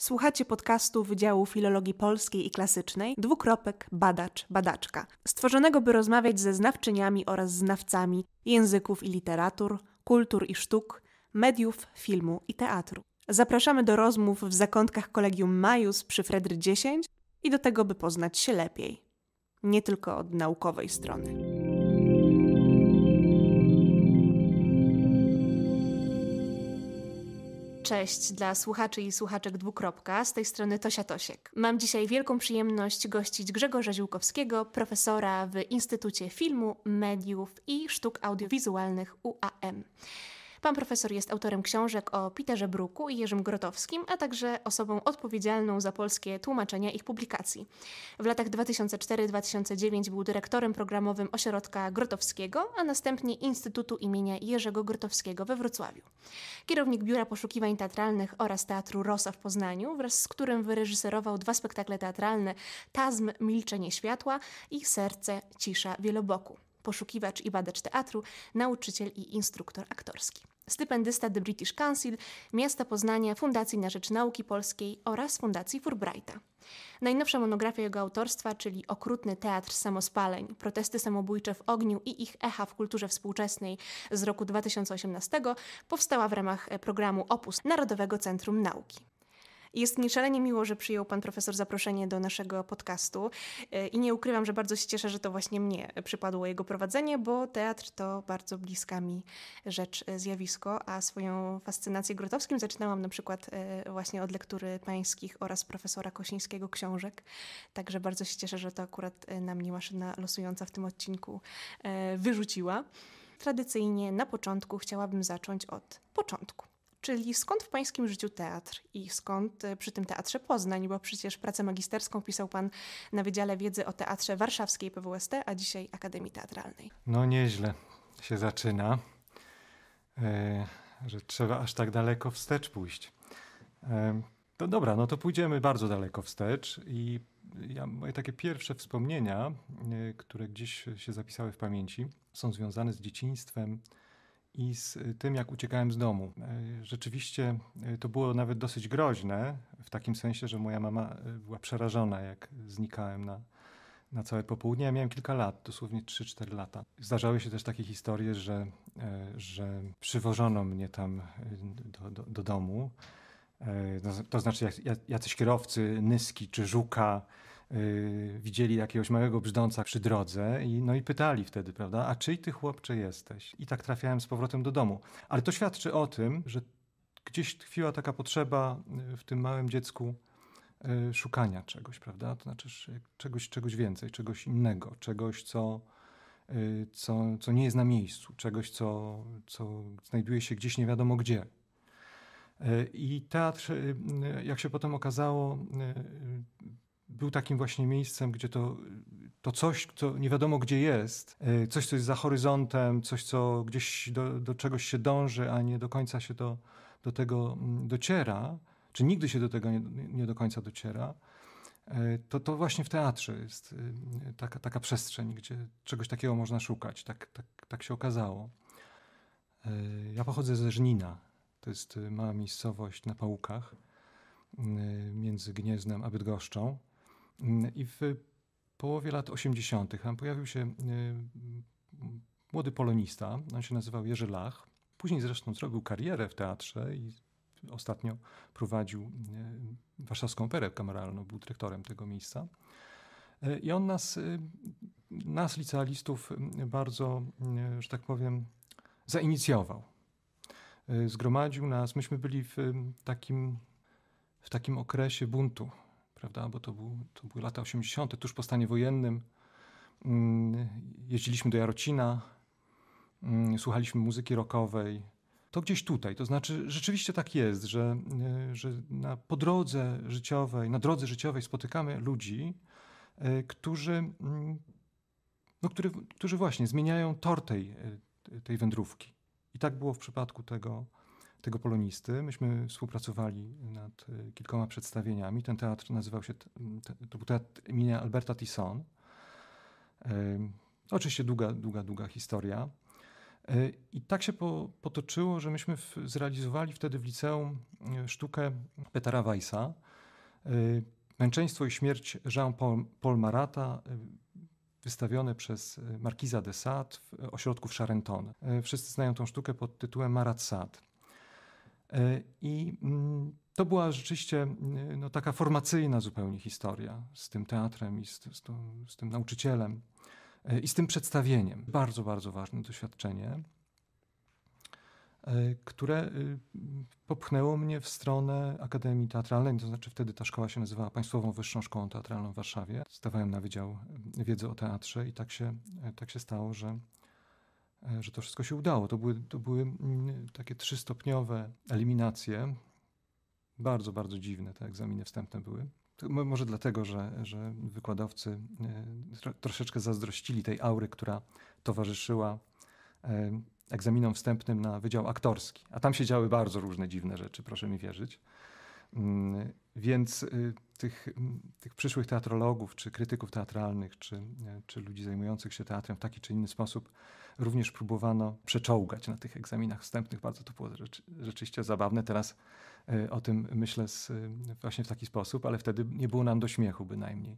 Słuchacie podcastu Wydziału Filologii Polskiej i Klasycznej dwukropek badacz, badaczka, stworzonego by rozmawiać ze znawczyniami oraz znawcami języków i literatur, kultur i sztuk, mediów, filmu i teatru. Zapraszamy do rozmów w zakątkach Kolegium Majus przy Fredry 10 i do tego, by poznać się lepiej. Nie tylko od naukowej strony. Cześć dla słuchaczy i słuchaczek dwukropka, z tej strony Tosia Tosiek. Mam dzisiaj wielką przyjemność gościć Grzegorza Ziłkowskiego, profesora w Instytucie Filmu, Mediów i Sztuk Audiowizualnych UAM. Pan profesor jest autorem książek o Peterze Bruku i Jerzym Grotowskim, a także osobą odpowiedzialną za polskie tłumaczenia ich publikacji. W latach 2004-2009 był dyrektorem programowym ośrodka Grotowskiego, a następnie Instytutu imienia Jerzego Grotowskiego we Wrocławiu. Kierownik Biura Poszukiwań Teatralnych oraz Teatru Rosa w Poznaniu, wraz z którym wyreżyserował dwa spektakle teatralne Tazm Milczenie Światła i Serce Cisza Wieloboku poszukiwacz i badacz teatru, nauczyciel i instruktor aktorski. Stypendysta The British Council, Miasta Poznania, Fundacji na Rzecz Nauki Polskiej oraz Fundacji Fulbrighta. Najnowsza monografia jego autorstwa, czyli Okrutny Teatr Samospaleń, protesty samobójcze w ogniu i ich echa w kulturze współczesnej z roku 2018, powstała w ramach programu Opus Narodowego Centrum Nauki. Jest mi szalenie miło, że przyjął pan profesor zaproszenie do naszego podcastu e, i nie ukrywam, że bardzo się cieszę, że to właśnie mnie przypadło jego prowadzenie, bo teatr to bardzo bliska mi rzecz, e, zjawisko, a swoją fascynację Grotowskim zaczynałam na przykład e, właśnie od lektury pańskich oraz profesora Kosińskiego książek, także bardzo się cieszę, że to akurat na mnie maszyna losująca w tym odcinku wyrzuciła. Tradycyjnie na początku chciałabym zacząć od początku. Czyli skąd w pańskim życiu teatr i skąd e, przy tym Teatrze Poznań? Bo przecież pracę magisterską pisał pan na Wydziale Wiedzy o Teatrze Warszawskiej PWST, a dzisiaj Akademii Teatralnej. No nieźle się zaczyna, e, że trzeba aż tak daleko wstecz pójść. E, to dobra, no to pójdziemy bardzo daleko wstecz i ja, moje takie pierwsze wspomnienia, które gdzieś się zapisały w pamięci, są związane z dzieciństwem, i z tym, jak uciekałem z domu. E, rzeczywiście e, to było nawet dosyć groźne, w takim sensie, że moja mama e, była przerażona, jak znikałem na, na całe popołudnie. Ja miałem kilka lat, dosłownie 3-4 lata. Zdarzały się też takie historie, że, że przywożono mnie tam do, do, do domu. To znaczy jacyś kierowcy, Nyski czy Żuka, Y, widzieli jakiegoś małego brzdąca przy drodze i, no i pytali wtedy, prawda, a czyj ty chłopcze jesteś? I tak trafiałem z powrotem do domu. Ale to świadczy o tym, że gdzieś tkwiła taka potrzeba y, w tym małym dziecku y, szukania czegoś, prawda? To znaczy czegoś, czegoś więcej, czegoś innego, czegoś, co, co, co nie jest na miejscu, czegoś, co, co znajduje się gdzieś nie wiadomo gdzie. I teatr, jak się potem okazało, był takim właśnie miejscem, gdzie to, to coś, co nie wiadomo gdzie jest, e, coś, co jest za horyzontem, coś, co gdzieś do, do czegoś się dąży, a nie do końca się do, do tego mm, dociera, czy nigdy się do tego nie, nie do końca dociera, e, to, to właśnie w teatrze jest y, taka, taka przestrzeń, gdzie czegoś takiego można szukać. Tak, tak, tak się okazało. E, ja pochodzę ze Żnina. To jest y, mała miejscowość na Pałukach y, między Gnieznem a Bydgoszczą. Mm, I w połowie lat 80. tam pojawił się y, młody polonista, on się nazywał Jerzy Lach. Później zresztą zrobił karierę w teatrze i ostatnio prowadził y, warszawską operę kameralną, był dyrektorem tego miejsca. Y, I on nas, nas licealistów, bardzo, że tak powiem, zainicjował. Zgromadził nas. Myśmy byli w takim, w takim okresie buntu prawda, bo to, był, to były lata 80., tuż po stanie wojennym. Mm, jeździliśmy do Jarocina, mm, słuchaliśmy muzyki rockowej. To gdzieś tutaj, to znaczy rzeczywiście tak jest, że, e, że na podrodze życiowej, na drodze życiowej spotykamy ludzi, e, którzy, mm, no, który, którzy właśnie zmieniają tor tej, e, tej wędrówki. I tak było w przypadku tego, tego polonisty. Myśmy współpracowali nad e, kilkoma przedstawieniami. Ten teatr nazywał się, to był teatr imienia Alberta Tisson. E, oczywiście długa, długa, długa historia. E, I tak się potoczyło, że myśmy zrealizowali wtedy w liceum sztukę Petera Weissa. Męczeństwo i śmierć Jean-Paul Paul Marata, wystawione przez Markiza de Sade w ośrodku w Charenton. Wszyscy znają tą sztukę pod tytułem Marat Sade. E, I mm, to była rzeczywiście e, no, taka formacyjna zupełnie historia z tym teatrem i z, z, tą, z tym nauczycielem e, i z tym przedstawieniem. Bardzo, bardzo ważne doświadczenie, które popchnęło mnie w stronę Akademii Teatralnej, to znaczy wtedy ta szkoła się nazywała Państwową Wyższą Szkołą Teatralną w Warszawie. Stawałem na Wydział Wiedzy o Teatrze i tak się, tak się stało, że E, że to wszystko się udało. To były, to były mm, takie trzystopniowe eliminacje. Bardzo, bardzo dziwne te egzaminy wstępne były. Może dlatego, że, że wykładowcy e, troszeczkę zazdrościli tej aury, która towarzyszyła e, egzaminom wstępnym na Wydział Aktorski. A tam się działy bardzo różne dziwne rzeczy, proszę mi wierzyć. Mm, więc y, tych, mm, tych przyszłych teatrologów, czy krytyków teatralnych, czy, e, czy ludzi zajmujących się teatrem w taki czy inny sposób również próbowano przeczołgać na tych egzaminach wstępnych. Bardzo to było rzeczy, rzeczywiście zabawne. Teraz e, o tym myślę z, e, właśnie w taki sposób, ale wtedy nie było nam do śmiechu bynajmniej.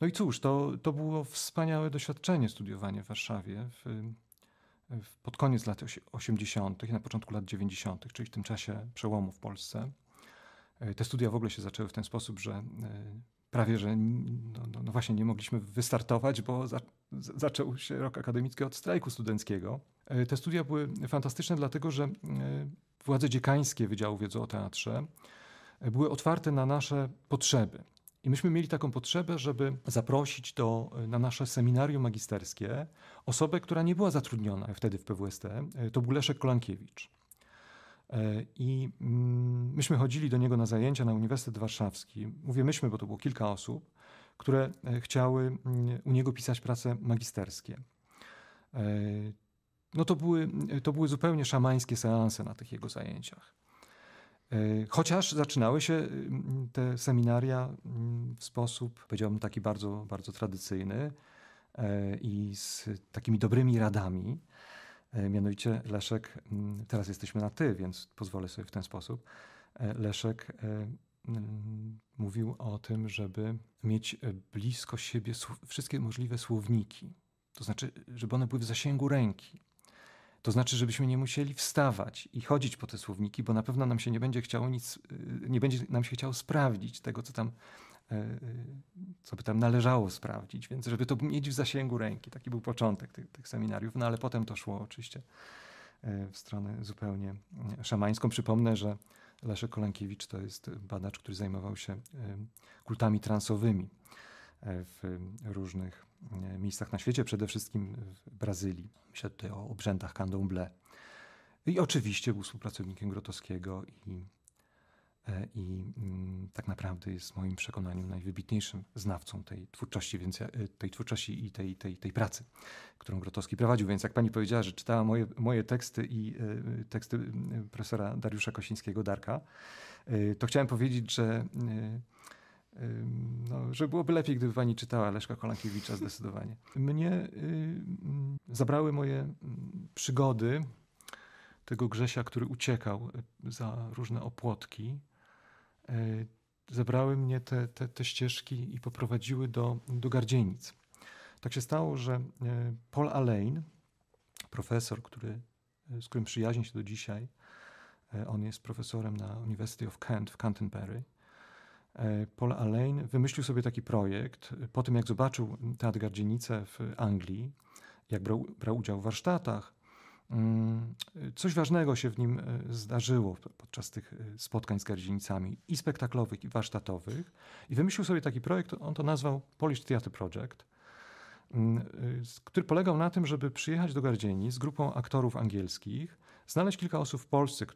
No i cóż, to, to było wspaniałe doświadczenie studiowanie w Warszawie w, pod koniec lat 80., na początku lat 90., czyli w tym czasie przełomu w Polsce. E, te studia w ogóle się zaczęły w ten sposób, że e, prawie, że no, no, no właśnie nie mogliśmy wystartować, bo za, zaczął się rok akademicki od strajku studenckiego. E, te studia były fantastyczne, dlatego że władze dziekańskie Wydziału Wiedzy o Teatrze były otwarte na nasze potrzeby. I myśmy mieli taką potrzebę, żeby zaprosić do, na nasze seminarium magisterskie osobę, która nie była zatrudniona wtedy w PWST. To był Leszek Kolankiewicz. E, I mm, myśmy chodzili do niego na zajęcia na Uniwersytet Warszawski. Mówię myśmy, bo to było kilka osób, które e, chciały mm, u niego pisać prace magisterskie. E, no to były, to były zupełnie szamańskie seanse na tych jego zajęciach. Chociaż zaczynały się y, mm, te seminaria w sposób, powiedziałbym, taki bardzo, bardzo tradycyjny i z takimi dobrymi radami. E, mianowicie Leszek, mm, teraz jesteśmy na ty, więc pozwolę sobie w ten sposób. E, Leszek e, mm, mówił o tym, żeby mieć blisko siebie wszystkie możliwe słowniki. To znaczy, żeby one były w zasięgu ręki. To znaczy, żebyśmy nie musieli wstawać i chodzić po te słowniki, bo na pewno nam się nie będzie chciało nic, nie będzie nam się chciało sprawdzić tego, co tam E, e, co by tam należało sprawdzić, więc żeby to mieć w zasięgu ręki. Taki był początek tych, tych seminariów, no ale potem to szło oczywiście e, w stronę zupełnie szamańską. Przypomnę, że Leszek Kolankiewicz to jest badacz, który zajmował się kultami transowymi w różnych miejscach na świecie, przede wszystkim w Brazylii. Myślę tutaj o obrzędach candomblé. I oczywiście był współpracownikiem Grotowskiego i E, i mm, tak naprawdę jest w moim przekonaniu najwybitniejszym znawcą tej twórczości, więc ja, e, tej twórczości i tej, tej, tej pracy, którą Grotowski prowadził. Więc jak pani powiedziała, że czytała moje, moje teksty i e, teksty profesora Dariusza Kosińskiego Darka, to chciałem powiedzieć, że no, że byłoby lepiej, gdyby pani czytała Leszka Kolankiewicza zdecydowanie. Mnie y, zabrały moje przygody tego Grzesia, który uciekał za różne opłotki E, zebrały mnie te, te, te ścieżki i poprowadziły do, do Gardzienic. Tak się stało, że e, Paul Alain, profesor, który, e, z którym przyjaźnię się do dzisiaj, on jest profesorem na University of Kent w Canterbury, Paul Alain wymyślił sobie taki projekt po tym, jak zobaczył Teatr Gardzienice w Anglii, jak brał, brał udział w warsztatach, Mm, coś ważnego się w nim e, zdarzyło podczas tych e, spotkań z gardzinicami i spektaklowych, i warsztatowych. I wymyślił sobie taki projekt, on to nazwał Polish Theatre Project, mm, e, który polegał na tym, żeby przyjechać do Gardzieni z grupą aktorów angielskich, znaleźć kilka osób w Polsce,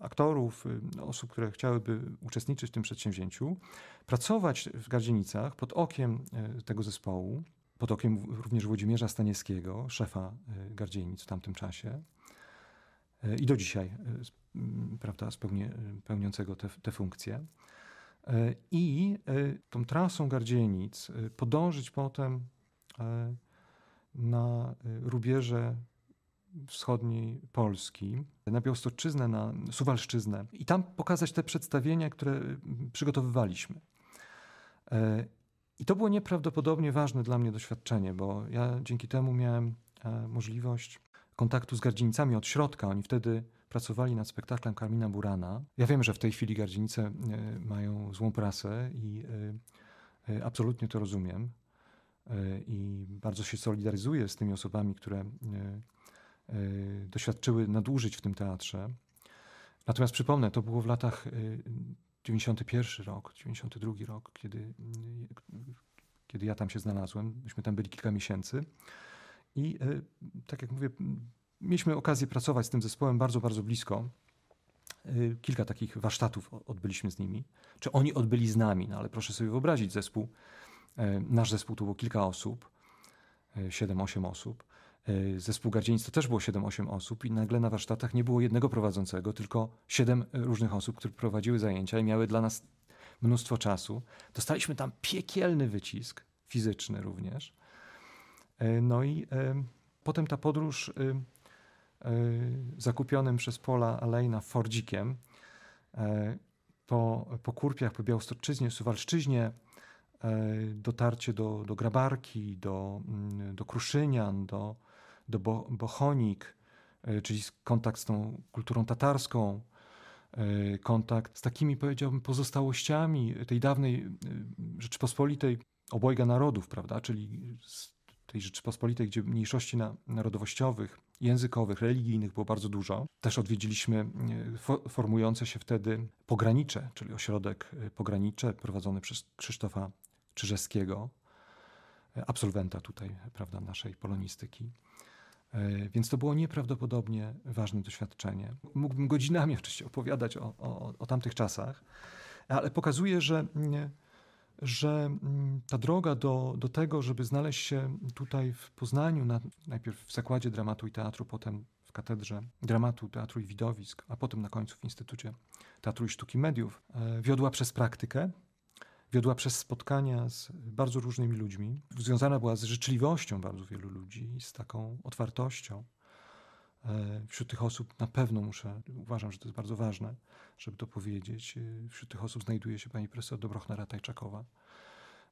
aktorów, osób, które chciałyby uczestniczyć w tym przedsięwzięciu, pracować w Gardzienicach pod okiem tego zespołu, pod okiem również Włodzimierza Staniewskiego, szefa y, Gardzienic w tamtym czasie y, i do dzisiaj y, mm, prawda, spełnie, pełniącego te, te funkcje. I tą trasą Gardzienic podążyć potem na rubieże wschodniej Polski, na Białostoczyznę, na Suwalszczyznę i tam pokazać te przedstawienia, które przygotowywaliśmy. I to było nieprawdopodobnie ważne dla mnie doświadczenie, bo ja dzięki temu miałem e, możliwość kontaktu z gardzinicami od środka. Oni wtedy pracowali nad spektaklem Karmina Burana. Ja wiem, że w tej chwili gardzinice e, mają złą prasę i e, absolutnie to rozumiem. I bardzo się solidaryzuję z tymi osobami, które doświadczyły nadużyć w tym teatrze. Natomiast przypomnę, to było w latach 91 rok, 92 rok, kiedy, kiedy ja tam się znalazłem. Myśmy tam byli kilka miesięcy i e, tak jak mówię, mieliśmy okazję pracować z tym zespołem bardzo, bardzo blisko. E, kilka takich warsztatów odbyliśmy z nimi, czy oni odbyli z nami, no ale proszę sobie wyobrazić zespół. E, nasz zespół to było kilka osób, 7-8 osób. E, zespół Gardzieńca też było 7-8 osób i nagle na warsztatach nie było jednego prowadzącego, tylko 7 e, różnych osób, które prowadziły zajęcia i miały dla nas mnóstwo czasu. Dostaliśmy tam piekielny wycisk, fizyczny również. E, no i y, potem ta podróż y, y, zakupionym przez Pola Alejna Fordzikiem po, po Kurpiach, po Białostoczyźnie, Suwalszczyźnie, dotarcie do, do Grabarki, do, mm, do Kruszynian, do, do Bo Bochonik, e, czyli kontakt z tą kulturą tatarską, e, kontakt z takimi, powiedziałbym, pozostałościami tej dawnej e, Rzeczypospolitej obojga narodów, prawda? Czyli z tej Rzeczypospolitej, gdzie mniejszości narodowościowych, językowych, religijnych było bardzo dużo. Też odwiedziliśmy formujące się wtedy pogranicze, czyli ośrodek pogranicze prowadzony przez Krzysztofa Czyżewskiego, absolwenta tutaj, prawda, naszej polonistyki. E, więc to było nieprawdopodobnie ważne doświadczenie. Mógłbym godzinami oczywiście opowiadać o, o, o tamtych czasach, ale pokazuje, że, mm, że mm, ta droga do, do tego, żeby znaleźć się tutaj w Poznaniu, na, najpierw w Zakładzie Dramatu i Teatru, potem w Katedrze Dramatu, Teatru i Widowisk, a potem na końcu w Instytucie Teatru i Sztuki Mediów, e, wiodła przez praktykę, wiodła przez spotkania z bardzo różnymi ludźmi. Związana była z życzliwością bardzo wielu ludzi, z taką otwartością. E, wśród tych osób na pewno muszę, uważam, że to jest bardzo ważne, żeby to powiedzieć. E, wśród tych osób znajduje się pani profesor Dobrochnara Tajczakowa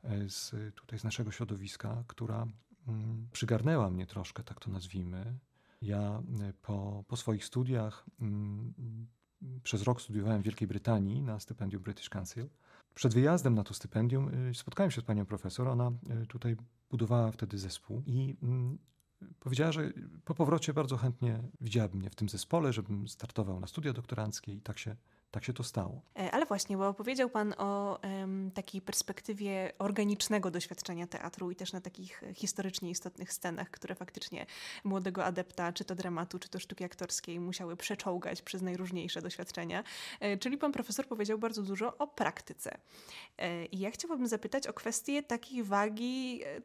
e, z, tutaj z naszego środowiska, która mm, przygarnęła mnie troszkę, tak to nazwijmy. Ja po, po swoich studiach mm, przez rok studiowałem w Wielkiej Brytanii na stypendium British Council przed wyjazdem na to stypendium y, spotkałem się z panią profesor. Ona y, tutaj budowała wtedy zespół i mm, powiedziała, że po powrocie bardzo chętnie widziałaby mnie w tym zespole, żebym startował na studia doktoranckie i tak się tak się to stało. E, ale właśnie, bo opowiedział Pan o takiej perspektywie organicznego doświadczenia teatru i też na takich historycznie istotnych scenach, które faktycznie młodego adepta, czy to dramatu, czy to sztuki aktorskiej, musiały przeczołgać przez najróżniejsze doświadczenia. E, czyli Pan profesor powiedział bardzo dużo o praktyce. E, I ja chciałabym zapytać o kwestię takiej wagi e,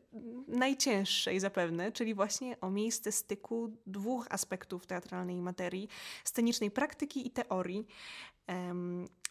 najcięższej zapewne, czyli właśnie o miejsce styku dwóch aspektów teatralnej materii, scenicznej praktyki i teorii.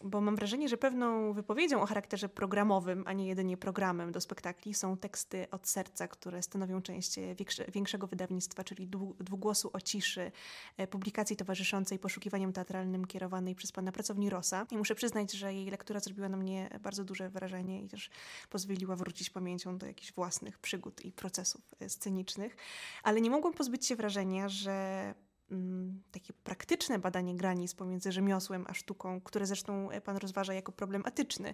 Bo mam wrażenie, że pewną wypowiedzią o charakterze programowym, a nie jedynie programem do spektakli, są teksty od serca, które stanowią część e, większego wydawnictwa, czyli dwugłosu o ciszy, e, publikacji towarzyszącej poszukiwaniom teatralnym kierowanej przez pana pracowni Rosa. I muszę przyznać, że jej lektura zrobiła na mnie bardzo duże wrażenie i też pozwoliła wrócić pamięcią do jakichś własnych przygód i procesów e, scenicznych. Ale nie mogłam pozbyć się wrażenia, że Mm, takie praktyczne badanie granic pomiędzy rzemiosłem a sztuką, które zresztą e, pan rozważa jako problem etyczny,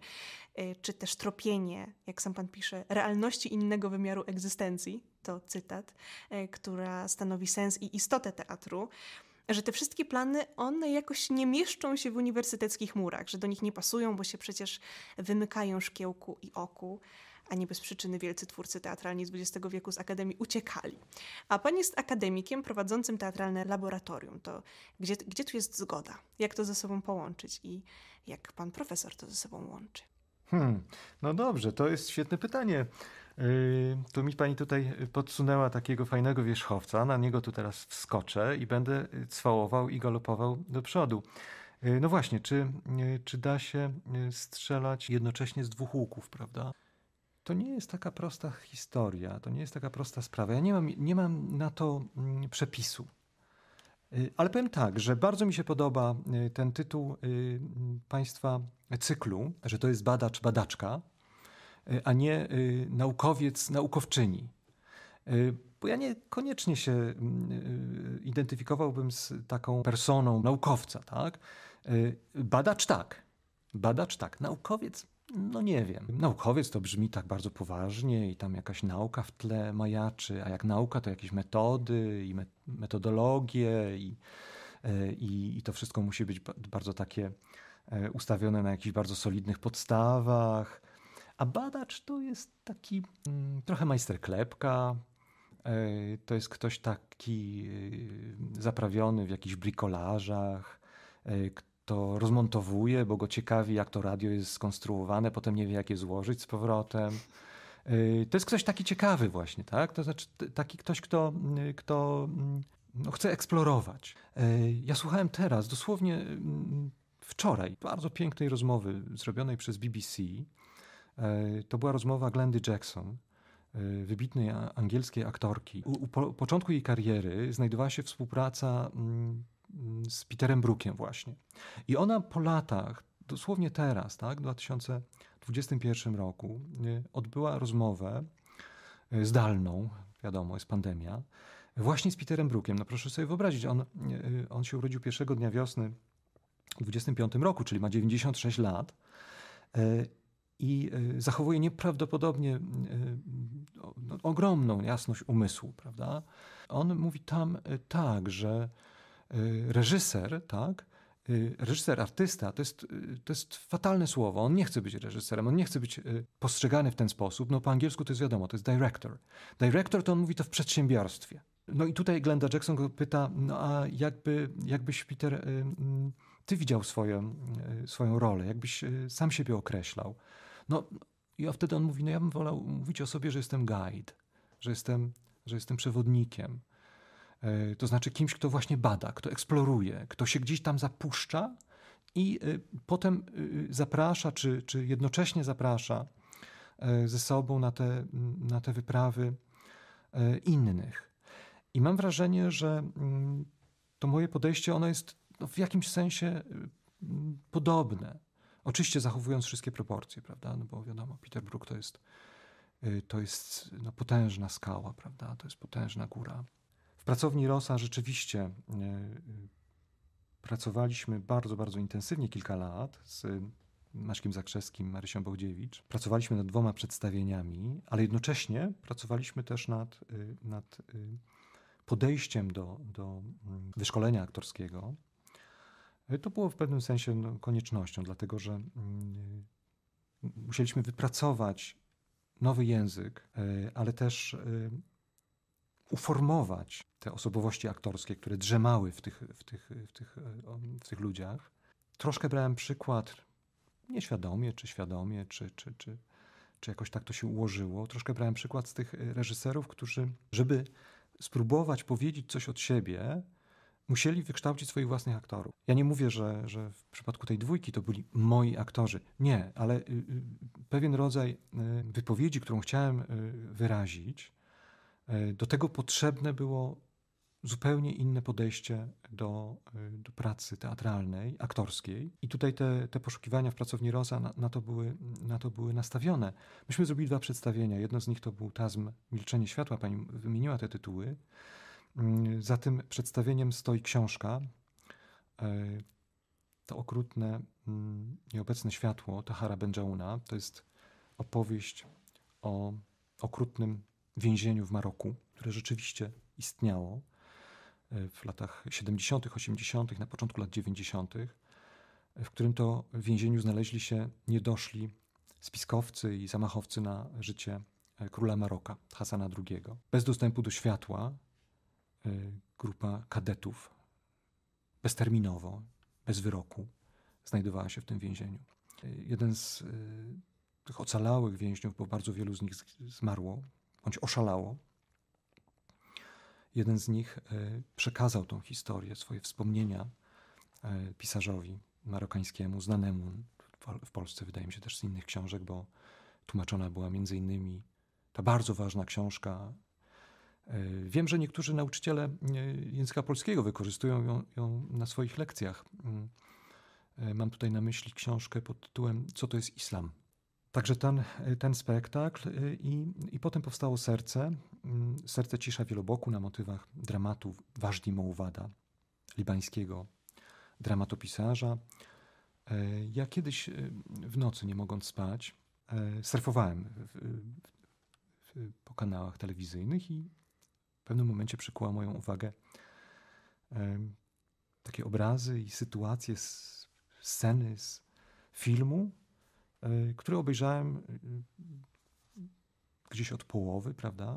e, czy też tropienie, jak sam pan pisze, realności innego wymiaru egzystencji, to cytat, e, która stanowi sens i istotę teatru że te wszystkie plany, one jakoś nie mieszczą się w uniwersyteckich murach, że do nich nie pasują, bo się przecież wymykają szkiełku i oku a nie bez przyczyny wielcy twórcy teatralni z XX wieku z Akademii uciekali. A pan jest akademikiem prowadzącym teatralne laboratorium. To gdzie, gdzie tu jest zgoda? Jak to ze sobą połączyć i jak pan profesor to ze sobą łączy? Hmm, no dobrze, to jest świetne pytanie. Y, tu mi pani tutaj podsunęła takiego fajnego wierzchowca, na niego tu teraz wskoczę i będę cwałował i galopował do przodu. Y, no właśnie, czy, y, czy da się strzelać jednocześnie z dwóch łuków, prawda? to nie jest taka prosta historia, to nie jest taka prosta sprawa. Ja nie mam, nie mam na to mm, przepisu. Y, ale powiem tak, że bardzo mi się podoba y, ten tytuł y, państwa cyklu, że to jest badacz, badaczka, a nie naukowiec, naukowczyni. Bo ja niekoniecznie się mm, identyfikowałbym z taką personą naukowca, tak? Badacz tak, badacz tak, naukowiec no nie wiem. Naukowiec to brzmi tak bardzo poważnie i tam jakaś nauka w tle majaczy, a jak nauka to jakieś metody i metodologie i, e, i, i to wszystko musi być bardzo takie e, ustawione na jakichś bardzo solidnych podstawach. A badacz to jest taki mm, trochę majster klepka, e, to jest ktoś taki zaprawiony w jakichś brikolażach, to rozmontowuje, bo go ciekawi, jak to radio jest skonstruowane, potem nie wie, jak je złożyć z powrotem. Y, to jest ktoś taki ciekawy właśnie, tak? To znaczy taki ktoś, kto, y, kto mm, no, chce eksplorować. Y, ja słuchałem teraz, dosłownie mm, wczoraj, bardzo pięknej rozmowy zrobionej przez BBC. To była rozmowa Glendy Jackson, wybitnej angielskiej aktorki. U, u po, początku jej kariery znajdowała się współpraca mm, Mm, z Peterem Brookiem właśnie. I ona po latach, dosłownie teraz, tak, w 2021 roku, y, odbyła rozmowę y, zdalną, wiadomo, jest pandemia, właśnie z Peterem Brookiem. No proszę sobie wyobrazić, on, y, on się urodził pierwszego dnia wiosny w 25 roku, czyli ma 96 lat i zachowuje nieprawdopodobnie no, ogromną jasność umysłu, prawda? On mówi tam tak, że Y, reżyser, tak? Y, reżyser, artysta to jest, y, to jest fatalne słowo. On nie chce być reżyserem, on nie chce być postrzegany w ten sposób. No po angielsku to jest wiadomo, to jest director. Director to on mówi to w przedsiębiorstwie. No i tutaj Glenda Jackson go pyta, no a jakby, jakbyś Peter, mm, ty widział swoje, swoją rolę, jakbyś sam siebie określał. No i wtedy on mówi, no ja bym wolał mówić o sobie, że jestem guide, że jestem, że jestem przewodnikiem, E, to znaczy kimś, kto właśnie bada, kto eksploruje, kto się gdzieś tam zapuszcza i e, potem e, zaprasza, czy, czy jednocześnie zaprasza ze sobą na te, na te wyprawy innych. I mam wrażenie, że mm, to moje podejście, ono jest no, w jakimś sensie podobne. Oczywiście zachowując wszystkie proporcje, prawda? No bo wiadomo, Peter Brook to jest, to jest no, potężna skała, prawda? To jest potężna góra pracowni Rosa rzeczywiście e, e, pracowaliśmy bardzo, bardzo intensywnie kilka lat z Maśkiem Zakrzewskim, Marysią Bogdziewicz. Pracowaliśmy nad dwoma przedstawieniami, ale jednocześnie pracowaliśmy też nad, e, nad podejściem do, do mm, wyszkolenia aktorskiego. To było w pewnym sensie no, koniecznością, dlatego że mm, musieliśmy wypracować nowy język, ale też uformować te osobowości aktorskie, które drzemały w tych, w tych, w tych, e, w tych ludziach. Troszkę brałem przykład, nieświadomie, czy świadomie, czy, czy, czy, czy jakoś tak to się ułożyło. Troszkę brałem przykład z tych e, reżyserów, którzy, żeby spróbować powiedzieć coś od siebie, musieli wykształcić swoich własnych aktorów. Ja nie mówię, że, że w przypadku tej dwójki to byli moi aktorzy. Nie, ale y, y, pewien rodzaj e, wypowiedzi, którą chciałem wyrazić, E, do tego potrzebne było zupełnie inne podejście do, e, do pracy teatralnej, aktorskiej. I tutaj te, te poszukiwania w pracowni Roza na, na, to były, na to były nastawione. Myśmy zrobili dwa przedstawienia. Jedno z nich to był Tazm Milczenie Światła, pani wymieniła te tytuły. Mm, za tym przedstawieniem stoi książka. E, to okrutne, mm, nieobecne światło Tahara Benjauna. To jest opowieść o okrutnym więzieniu w Maroku, które rzeczywiście istniało e, w latach 70., 80., na początku lat 90., e, w którym to więzieniu znaleźli się niedoszli spiskowcy i zamachowcy na życie e, króla Maroka, Hasana II. Bez dostępu do światła grupa kadetów bezterminowo, bez wyroku znajdowała się w tym więzieniu. Jeden z tych ocalałych więźniów, bo bardzo wielu z nich zmarło bądź oszalało. Jeden z nich e, przekazał tą historię, swoje wspomnienia e, pisarzowi marokańskiemu, znanemu w Polsce, wydaje mi się też z innych książek, bo tłumaczona była między innymi ta bardzo ważna książka. E, wiem, że niektórzy nauczyciele języka polskiego wykorzystują ją, ją na swoich lekcjach. Mm. Mam tutaj na myśli książkę pod tytułem Co to jest islam? Także ten, y, ten spektakl y, i, i potem powstało Serce, mm, Serce Cisza Wieloboku na motywach dramatu Ważdi Mołwada, libańskiego dramatopisarza. E, ja kiedyś y, w nocy, nie mogąc spać, e, surfowałem w, w, po kanałach telewizyjnych i w pewnym momencie przykuła moją uwagę e, takie obrazy i sytuacje, z, sceny z filmu, Y, który obejrzałem y, gdzieś od połowy, prawda?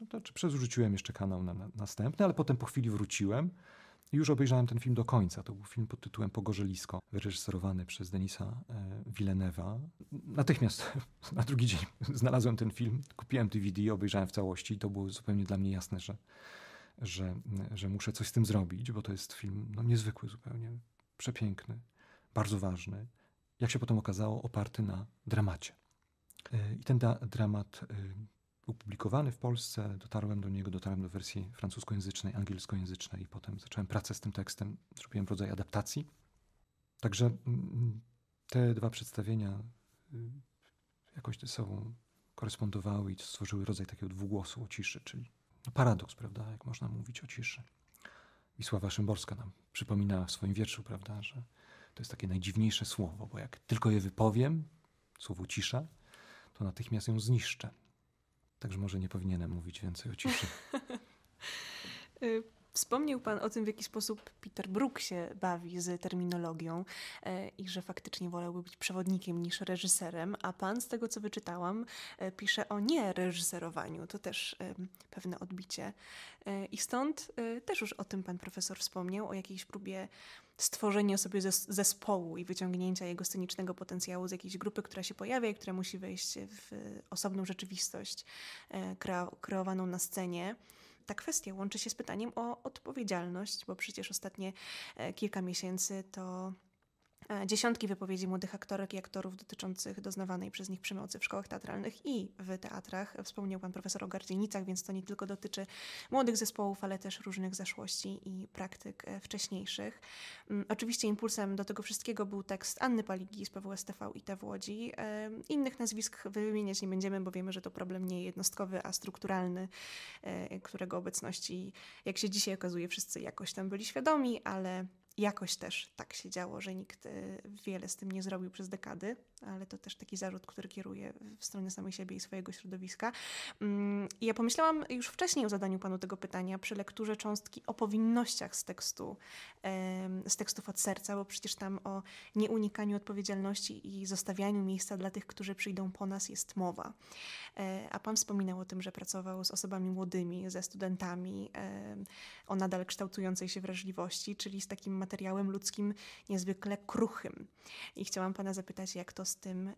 No to czy przezrzuciłem jeszcze kanał na, na, następny, ale potem po chwili wróciłem i już obejrzałem ten film do końca. To był film pod tytułem Pogorzelisko, wyreżyserowany przez Denisa y, Villeneuve'a. Natychmiast na drugi dzień znalazłem ten film, kupiłem DVD i obejrzałem w całości i to było zupełnie dla mnie jasne, że, że, że muszę coś z tym zrobić, bo to jest film no, niezwykły zupełnie, przepiękny, bardzo ważny jak się potem okazało, oparty na dramacie. E, I ten dramat był e, publikowany w Polsce, dotarłem do niego, dotarłem do wersji francuskojęzycznej, angielskojęzycznej i potem zacząłem pracę z tym tekstem, zrobiłem rodzaj adaptacji. Także te dwa przedstawienia y, jakoś ze sobą korespondowały i stworzyły rodzaj takiego dwugłosu o ciszy, czyli no, paradoks, prawda, jak można mówić o ciszy. Wisława Szymborska nam przypomina w swoim wierszu, prawda, że to jest takie najdziwniejsze słowo, bo jak tylko je wypowiem, słowo cisza, to natychmiast ją zniszczę. Także może nie powinienem mówić więcej o ciszy. Wspomniał Pan o tym, w jaki sposób Peter Brook się bawi z terminologią e, i że faktycznie wolałby być przewodnikiem niż reżyserem, a Pan, z tego co wyczytałam, e, pisze o niereżyserowaniu. To też e, pewne odbicie. E, I stąd e, też już o tym Pan Profesor wspomniał, o jakiejś próbie stworzenia sobie zespołu i wyciągnięcia jego scenicznego potencjału z jakiejś grupy, która się pojawia i która musi wejść w osobną rzeczywistość e, kre kreowaną na scenie ta kwestia łączy się z pytaniem o odpowiedzialność, bo przecież ostatnie e, kilka miesięcy to E, dziesiątki wypowiedzi młodych aktorek i aktorów dotyczących doznawanej przez nich przemocy w szkołach teatralnych i w teatrach. Wspomniał pan profesor o gardzielnicach, więc to nie tylko dotyczy młodych zespołów, ale też różnych zaszłości i praktyk e, wcześniejszych. Mm, oczywiście impulsem do tego wszystkiego był tekst Anny Paligi z PWSTV i Te w Łodzi. E, innych nazwisk wymieniać nie będziemy, bo wiemy, że to problem nie jednostkowy, a strukturalny, którego obecności, jak się dzisiaj okazuje, wszyscy jakoś tam byli świadomi, ale jakoś też tak się działo, że nikt y, wiele z tym nie zrobił przez dekady ale to też taki zarzut, który kieruje w stronę samej siebie i swojego środowiska. I mm, ja pomyślałam już wcześniej o zadaniu panu tego pytania przy lekturze cząstki o powinnościach z tekstu, z tekstów od serca, bo przecież tam o nieunikaniu odpowiedzialności i zostawianiu miejsca dla tych, którzy przyjdą po nas jest mowa. E, a pan wspominał o tym, że pracował z osobami młodymi, ze studentami, o nadal kształtującej się wrażliwości, czyli z takim materiałem ludzkim niezwykle kruchym. I chciałam pana zapytać, jak to z tym e,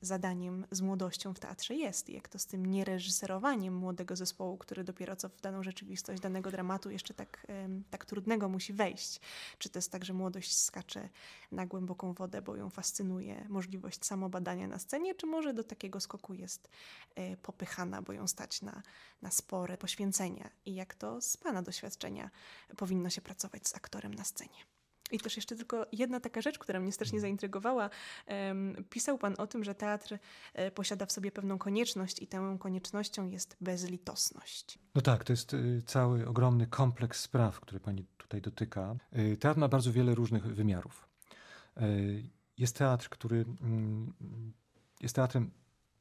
zadaniem z młodością w teatrze jest, jak to z tym niereżyserowaniem młodego zespołu, który dopiero co w daną rzeczywistość, danego dramatu jeszcze tak, e, tak trudnego musi wejść. Czy to jest tak, że młodość skacze na głęboką wodę, bo ją fascynuje możliwość samobadania na scenie, czy może do takiego skoku jest e, popychana, bo ją stać na, na spore poświęcenia i jak to z Pana doświadczenia powinno się pracować z aktorem na scenie? I też jeszcze tylko jedna taka rzecz, która mnie strasznie mhm. zaintrygowała. Pisał Pan o tym, że teatr e, posiada w sobie pewną konieczność i tą koniecznością jest bezlitosność. No tak, to jest y, cały ogromny kompleks spraw, który Pani tutaj dotyka. Y, teatr ma bardzo wiele różnych wymiarów. Y, jest teatr, który mm, jest teatrem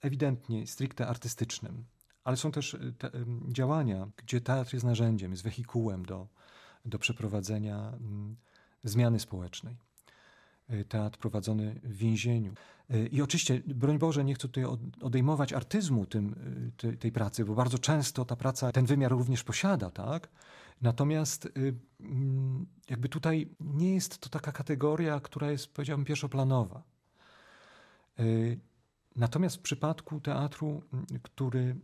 ewidentnie, stricte artystycznym, ale są też te działania, gdzie teatr jest narzędziem, jest wehikułem do, do przeprowadzenia mm, zmiany społecznej. E, teatr prowadzony w więzieniu. E, I oczywiście, broń Boże, nie chcę tutaj odejmować artyzmu tym, e, tej pracy, bo bardzo często ta praca ten wymiar również posiada, tak? Natomiast y, mm, jakby tutaj nie jest to taka kategoria, która jest, powiedziałbym, pierwszoplanowa. Natomiast w przypadku teatru, mm, który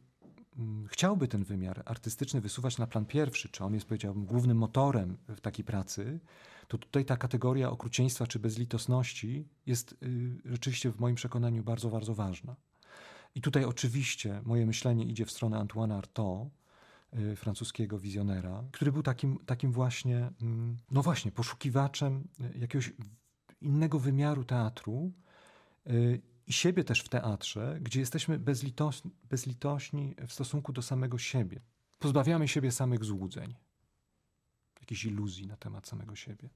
Mm, chciałby ten wymiar artystyczny wysuwać na plan pierwszy, czy on jest, powiedziałbym, głównym motorem w takiej pracy, to tutaj ta kategoria okrucieństwa czy bezlitosności jest y, rzeczywiście w moim przekonaniu bardzo, bardzo ważna. I tutaj oczywiście moje myślenie idzie w stronę Antoine Artaud, y, francuskiego wizjonera, który był takim, takim właśnie, mm, no właśnie, poszukiwaczem y, jakiegoś innego wymiaru teatru i siebie też w teatrze, gdzie jesteśmy bezlitośni, bezlitośni w stosunku do samego siebie. Pozbawiamy siebie samych złudzeń, jakichś iluzji na temat samego siebie.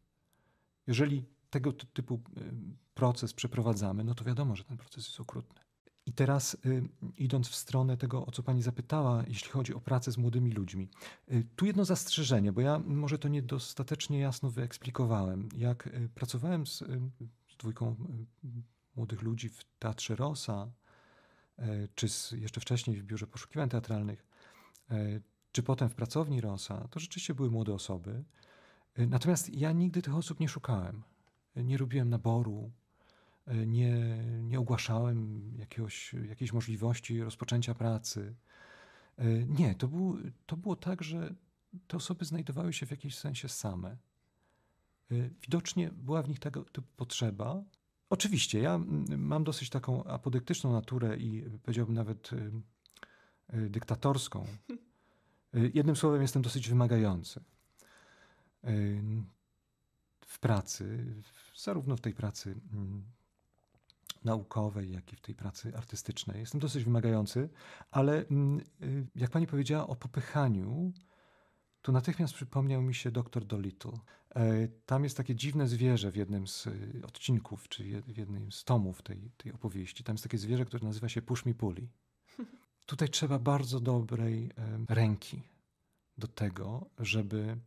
Jeżeli tego typu y, proces przeprowadzamy, no to wiadomo, że ten proces jest okrutny. I teraz y, idąc w stronę tego, o co pani zapytała, jeśli chodzi o pracę z młodymi ludźmi. Y, tu jedno zastrzeżenie, bo ja może to niedostatecznie jasno wyeksplikowałem. Jak pracowałem z, z dwójką młodych ludzi w Teatrze Rosa, e, czy jeszcze wcześniej w Biurze Poszukiwań Teatralnych, e, czy potem w pracowni Rosa, to rzeczywiście były młode osoby. E, natomiast ja nigdy tych osób nie szukałem. Nie robiłem naboru, nie, nie ogłaszałem jakiegoś, jakiejś możliwości rozpoczęcia pracy. Nie, to, był, to było tak, że te osoby znajdowały się w jakimś sensie same. Widocznie była w nich tego typu potrzeba, Oczywiście, ja mam dosyć taką apodyktyczną naturę i powiedziałbym nawet y, y, dyktatorską. Y, jednym słowem, jestem dosyć wymagający w pracy, zarówno w tej pracy naukowej, jak i w tej pracy artystycznej. Jestem dosyć wymagający, ale jak pani powiedziała o popychaniu, tu natychmiast przypomniał mi się doktor Dolittle. E, tam jest takie dziwne zwierzę w jednym z e, odcinków, czy w jednym z tomów tej, tej opowieści. Tam jest takie zwierzę, które nazywa się Push Me Puli. Tutaj trzeba bardzo dobrej e, ręki do tego, żeby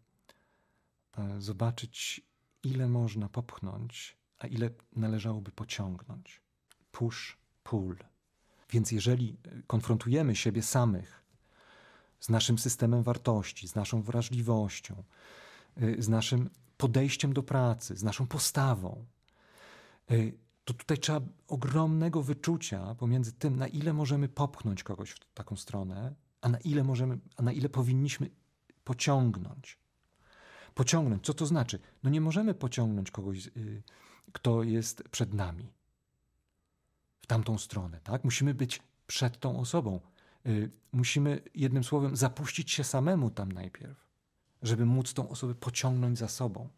zobaczyć, ile można popchnąć, a ile należałoby pociągnąć. Push, pull. Więc jeżeli konfrontujemy siebie samych z naszym systemem wartości, z naszą wrażliwością, y, z naszym podejściem do pracy, z naszą postawą. Y, to tutaj trzeba ogromnego wyczucia pomiędzy tym, na ile możemy popchnąć kogoś w taką stronę, a na ile możemy, a na ile powinniśmy pociągnąć. Pociągnąć, co to znaczy? No nie możemy pociągnąć kogoś, y, kto jest przed nami, w tamtą stronę, tak? Musimy być przed tą osobą, Y, musimy, jednym słowem, zapuścić się samemu tam najpierw, żeby móc tą osobę pociągnąć za sobą,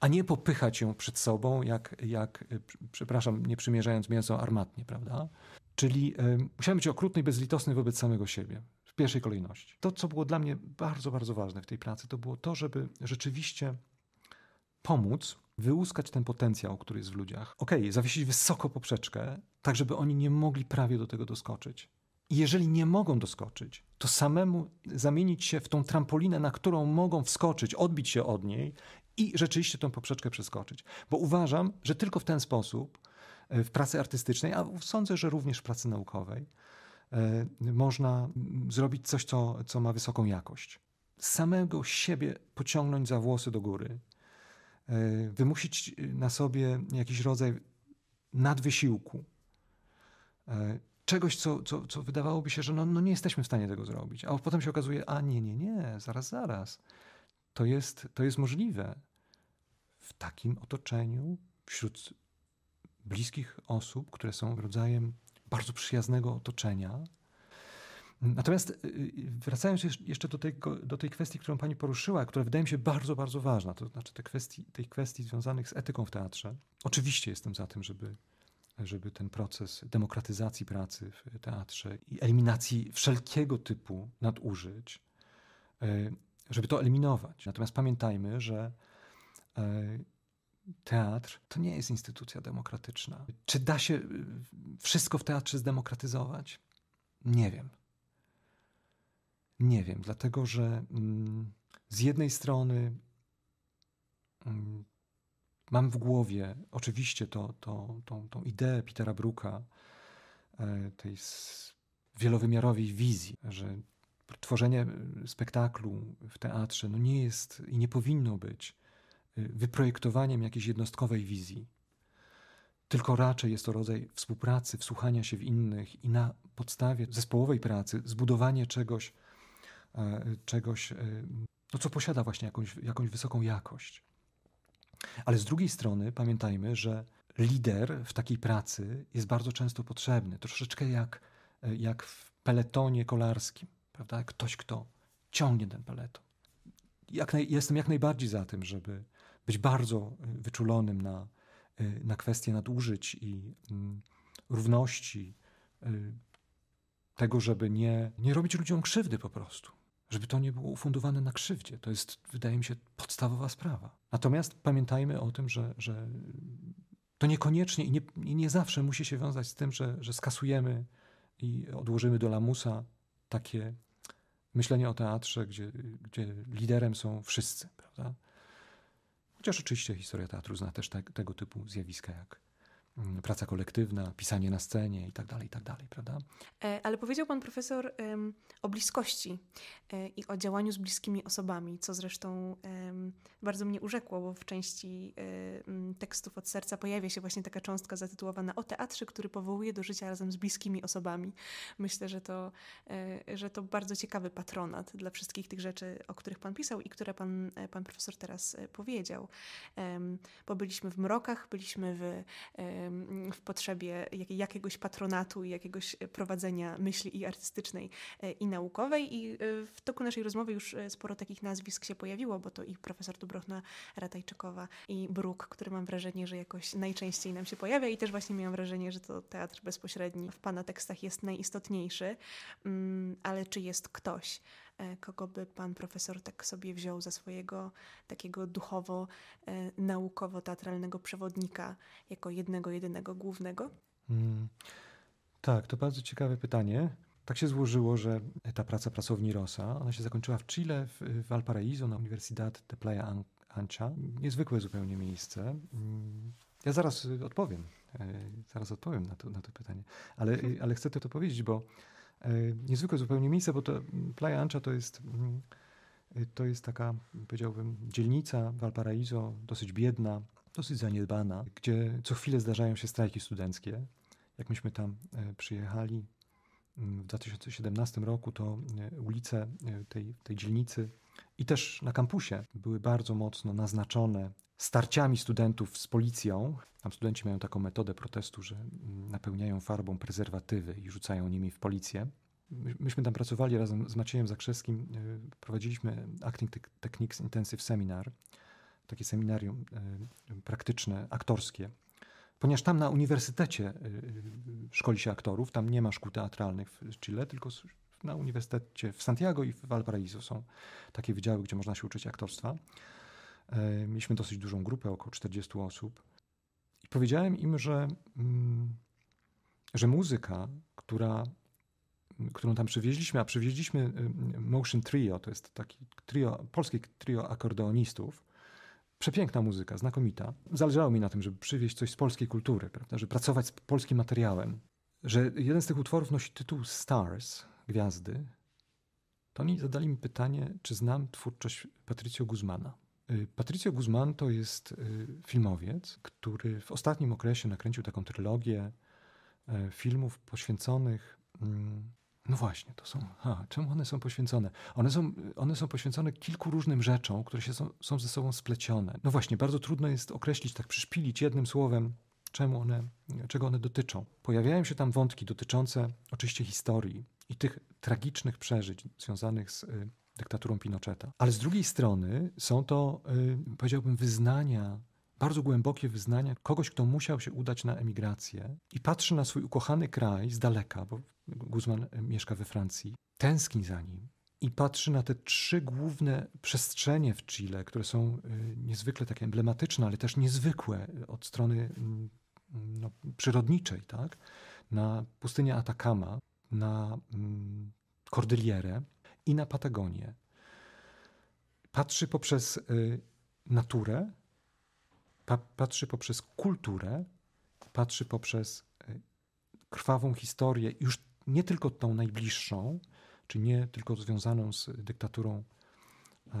a nie popychać ją przed sobą, jak, jak y, przepraszam, nie przymierzając mięso armatnie, prawda? Czyli y, musiałem być okrutny i bezlitosny wobec samego siebie w pierwszej kolejności. To, co było dla mnie bardzo, bardzo ważne w tej pracy, to było to, żeby rzeczywiście pomóc wyłuskać ten potencjał, który jest w ludziach. Okej, okay, zawiesić wysoko poprzeczkę, tak żeby oni nie mogli prawie do tego doskoczyć jeżeli nie mogą doskoczyć, to samemu zamienić się w tą trampolinę, na którą mogą wskoczyć, odbić się od niej i rzeczywiście tą poprzeczkę przeskoczyć. Bo uważam, że tylko w ten sposób e, w pracy artystycznej, a sądzę, że również w pracy naukowej, e, można mm, zrobić coś, co, co ma wysoką jakość. Samego siebie pociągnąć za włosy do góry, e, wymusić na sobie jakiś rodzaj nadwysiłku czegoś, co, co, co wydawałoby się, że no, no nie jesteśmy w stanie tego zrobić. A potem się okazuje, a nie, nie, nie, zaraz, zaraz. To jest, to jest możliwe w takim otoczeniu, wśród bliskich osób, które są rodzajem bardzo przyjaznego otoczenia. Natomiast y, y, wracając jeszcze do tej, do tej kwestii, którą pani poruszyła, która wydaje mi się bardzo, bardzo ważna, to znaczy te kwestii, tej kwestii związanych z etyką w teatrze. Oczywiście jestem za tym, żeby żeby ten proces demokratyzacji pracy w teatrze i eliminacji wszelkiego typu nadużyć, e, żeby to eliminować. Natomiast pamiętajmy, że e, teatr to nie jest instytucja demokratyczna. Czy da się e, wszystko w teatrze zdemokratyzować? Nie wiem. Nie wiem, dlatego że mm, z jednej strony mm, Mam w głowie oczywiście to, to, tą, tą ideę Petera Bruka, e, tej wielowymiarowej wizji, że tworzenie e, spektaklu w teatrze no nie jest i nie powinno być e, wyprojektowaniem jakiejś jednostkowej wizji, tylko raczej jest to rodzaj współpracy, wsłuchania się w innych i na podstawie zespołowej pracy zbudowanie czegoś, czegoś no co posiada właśnie jakąś, jakąś wysoką jakość. Ale z drugiej strony pamiętajmy, że lider w takiej pracy jest bardzo często potrzebny, troszeczkę jak, jak w peletonie kolarskim, prawda? Ktoś, kto ciągnie ten peleton. Jak naj, jestem jak najbardziej za tym, żeby być bardzo wyczulonym na, na kwestie nadużyć i mm, równości, y, tego, żeby nie, nie robić ludziom krzywdy po prostu żeby to nie było ufundowane na krzywdzie. To jest, wydaje mi się, podstawowa sprawa. Natomiast pamiętajmy o tym, że, że to niekoniecznie i nie, i nie zawsze musi się wiązać z tym, że, że skasujemy i odłożymy do lamusa takie myślenie o teatrze, gdzie, gdzie liderem są wszyscy, prawda? Chociaż oczywiście historia teatru zna też te, tego typu zjawiska jak Mm, praca kolektywna, pisanie na scenie i tak dalej, i tak dalej, prawda? E, ale powiedział pan profesor um, o bliskości e, i o działaniu z bliskimi osobami, co zresztą um, bardzo mnie urzekło, bo w części e, tekstów od serca pojawia się właśnie taka cząstka zatytułowana o teatrze, który powołuje do życia razem z bliskimi osobami. Myślę, że to, że to bardzo ciekawy patronat dla wszystkich tych rzeczy, o których pan pisał i które pan, pan profesor teraz powiedział. Bo byliśmy w mrokach, byliśmy w w potrzebie jakiegoś patronatu i jakiegoś e, prowadzenia myśli i artystycznej, e, i naukowej. I e, w toku naszej rozmowy już sporo takich nazwisk się pojawiło, bo to i profesor Dubrochna Ratajczykowa, i Bruk, który mam wrażenie, że jakoś najczęściej nam się pojawia, i też właśnie miałam wrażenie, że to teatr bezpośredni w Pana tekstach jest najistotniejszy. Mm, ale czy jest ktoś, E, kogo by pan profesor tak sobie wziął za swojego takiego duchowo, e, naukowo-teatralnego przewodnika jako jednego, jedynego głównego? Hmm. Tak, to bardzo ciekawe pytanie. Tak się złożyło, że ta praca pracowni Rosa, ona się zakończyła w Chile, w Valparaiso, na Universidad de Playa Ancha. Niezwykłe zupełnie miejsce. Mm, ja zaraz y, odpowiem, e, zaraz odpowiem na to, na to pytanie, ale, mhm. ale chcę to powiedzieć, bo E, niezwykłe zupełnie miejsce, bo to mm, Playa Ancha to jest, mm, y, to jest taka, powiedziałbym, dzielnica Valparaiso, dosyć biedna, dosyć zaniedbana, gdzie co chwilę zdarzają się strajki studenckie. Jak myśmy tam e, przyjechali mm, w 2017 roku, to e, ulice tej, tej dzielnicy i też na kampusie były bardzo mocno naznaczone starciami studentów z policją. Tam studenci mają taką metodę protestu, że napełniają farbą prezerwatywy i rzucają nimi w policję. Myśmy tam pracowali razem z Maciejem Zakrzewskim, e, prowadziliśmy Acting Techniques Intensive Seminar, takie seminarium e, praktyczne, aktorskie, ponieważ tam na uniwersytecie e, szkoli się aktorów, tam nie ma szkół teatralnych w Chile, tylko na Uniwersytecie w Santiago i w Valparaiso są takie wydziały, gdzie można się uczyć aktorstwa. E, mieliśmy dosyć dużą grupę, około 40 osób. I powiedziałem im, że, mm, że muzyka, która, którą tam przywieźliśmy, a przywieźliśmy y, Motion Trio, to jest taki trio, polskie trio akordeonistów, przepiękna muzyka, znakomita. Zależało mi na tym, żeby przywieźć coś z polskiej kultury, prawda? żeby pracować z polskim materiałem. Że jeden z tych utworów nosi tytuł Stars, Gwiazdy, to oni zadali mi pytanie, czy znam twórczość Patricio Guzmana. Y, Patricio Guzman to jest y, filmowiec, który w ostatnim okresie nakręcił taką trylogię y, filmów poświęconych. Mm, no właśnie, to są. A, czemu one są poświęcone? One są, one są poświęcone kilku różnym rzeczom, które się są, są ze sobą splecione. No właśnie, bardzo trudno jest określić, tak przyszpilić jednym słowem, czemu one, czego one dotyczą. Pojawiają się tam wątki dotyczące oczywiście historii, i tych tragicznych przeżyć związanych z y, dyktaturą Pinocheta. Ale z drugiej strony są to, y, powiedziałbym, wyznania, bardzo głębokie wyznania kogoś, kto musiał się udać na emigrację i patrzy na swój ukochany kraj z daleka, bo Guzman y, mieszka we Francji, tęskni za nim. I patrzy na te trzy główne przestrzenie w Chile, które są niezwykle takie emblematyczne, ale też niezwykłe od strony mm, no, przyrodniczej, tak? na pustynię Atacama, na Kordylierę mm, i na Patagonię. Patrzy poprzez y, naturę, pa patrzy poprzez kulturę, patrzy poprzez y, krwawą historię, już nie tylko tą najbliższą, czy nie tylko związaną z dyktaturą e,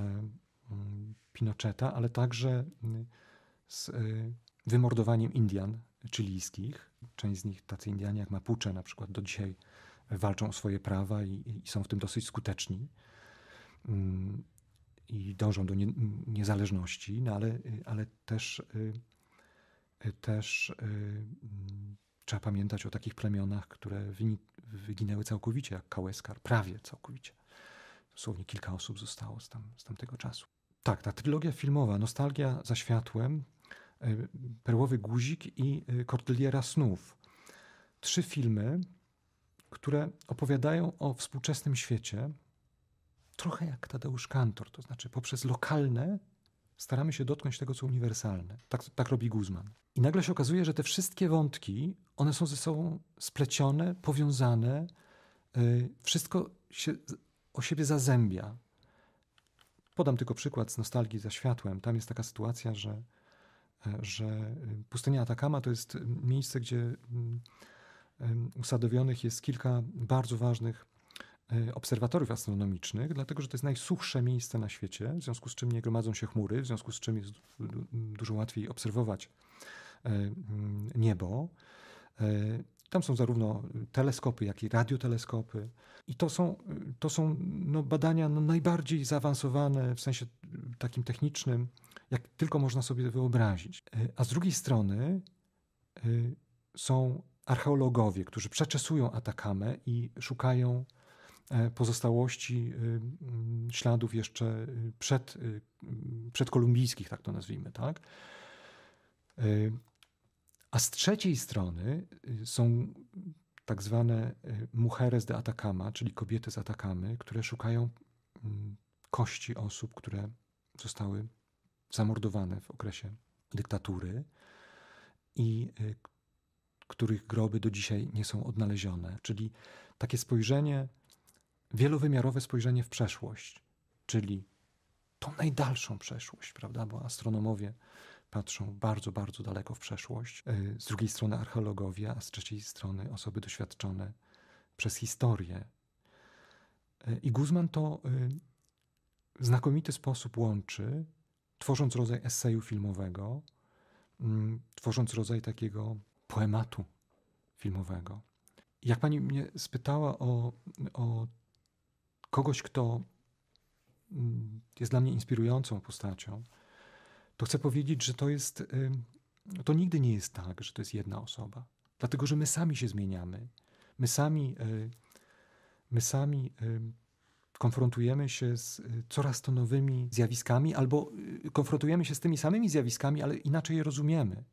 mm, Pinocheta, ale także mm, z y, wymordowaniem Indian chilijskich. Część z nich, tacy Indianie jak Mapuche na przykład, do dzisiaj walczą o swoje prawa i, i są w tym dosyć skuteczni mm, i dążą do nie, niezależności, no ale, ale też, y, y, też y, mm, trzeba pamiętać o takich plemionach, które wyginęły całkowicie, jak Kałeskar, prawie całkowicie. Dosłownie kilka osób zostało z, tam, z tamtego czasu. Tak, ta trylogia filmowa, Nostalgia za światłem, Perłowy guzik i Kordyliera snów. Trzy filmy, które opowiadają o współczesnym świecie trochę jak Tadeusz Kantor, to znaczy poprzez lokalne staramy się dotknąć tego, co uniwersalne. Tak, tak robi Guzman. I nagle się okazuje, że te wszystkie wątki, one są ze sobą splecione, powiązane, y, wszystko się o siebie zazębia. Podam tylko przykład z nostalgii za światłem. Tam jest taka sytuacja, że, e, że y, pustynia Atakama to jest y, miejsce, gdzie mm, usadowionych jest kilka bardzo ważnych e, obserwatoriów astronomicznych, dlatego że to jest najsuchsze miejsce na świecie, w związku z czym nie gromadzą się chmury, w związku z czym jest dużo łatwiej obserwować e, niebo. E, tam są zarówno teleskopy, jak i radioteleskopy. I to są, to są no, badania no, najbardziej zaawansowane w sensie takim technicznym, jak tylko można sobie wyobrazić. A z drugiej strony są archeologowie, którzy przeczesują Atakamę i szukają e, pozostałości y, mm, śladów jeszcze y, przed, y, mm, przedkolumbijskich, tak to nazwijmy, tak? E, a z trzeciej strony są tak zwane mujeres de Atacama, czyli kobiety z Atakamy, które szukają mm, kości osób, które zostały zamordowane w okresie dyktatury i których groby do dzisiaj nie są odnalezione. Czyli takie spojrzenie, wielowymiarowe spojrzenie w przeszłość, czyli tą najdalszą przeszłość, prawda? Bo astronomowie patrzą bardzo, bardzo daleko w przeszłość. E, z drugiej strony archeologowie, a z trzeciej strony osoby doświadczone przez historię. E, I Guzman to e, w znakomity sposób łączy, tworząc rodzaj eseju filmowego, mm, tworząc rodzaj takiego poematu filmowego. Jak pani mnie spytała o, o kogoś, kto mm, jest dla mnie inspirującą postacią, to chcę powiedzieć, że to jest, y, to nigdy nie jest tak, że to jest jedna osoba. Dlatego, że my sami się zmieniamy. My sami, y, my sami y, konfrontujemy się z coraz to nowymi zjawiskami, albo konfrontujemy się z tymi samymi zjawiskami, ale inaczej je rozumiemy.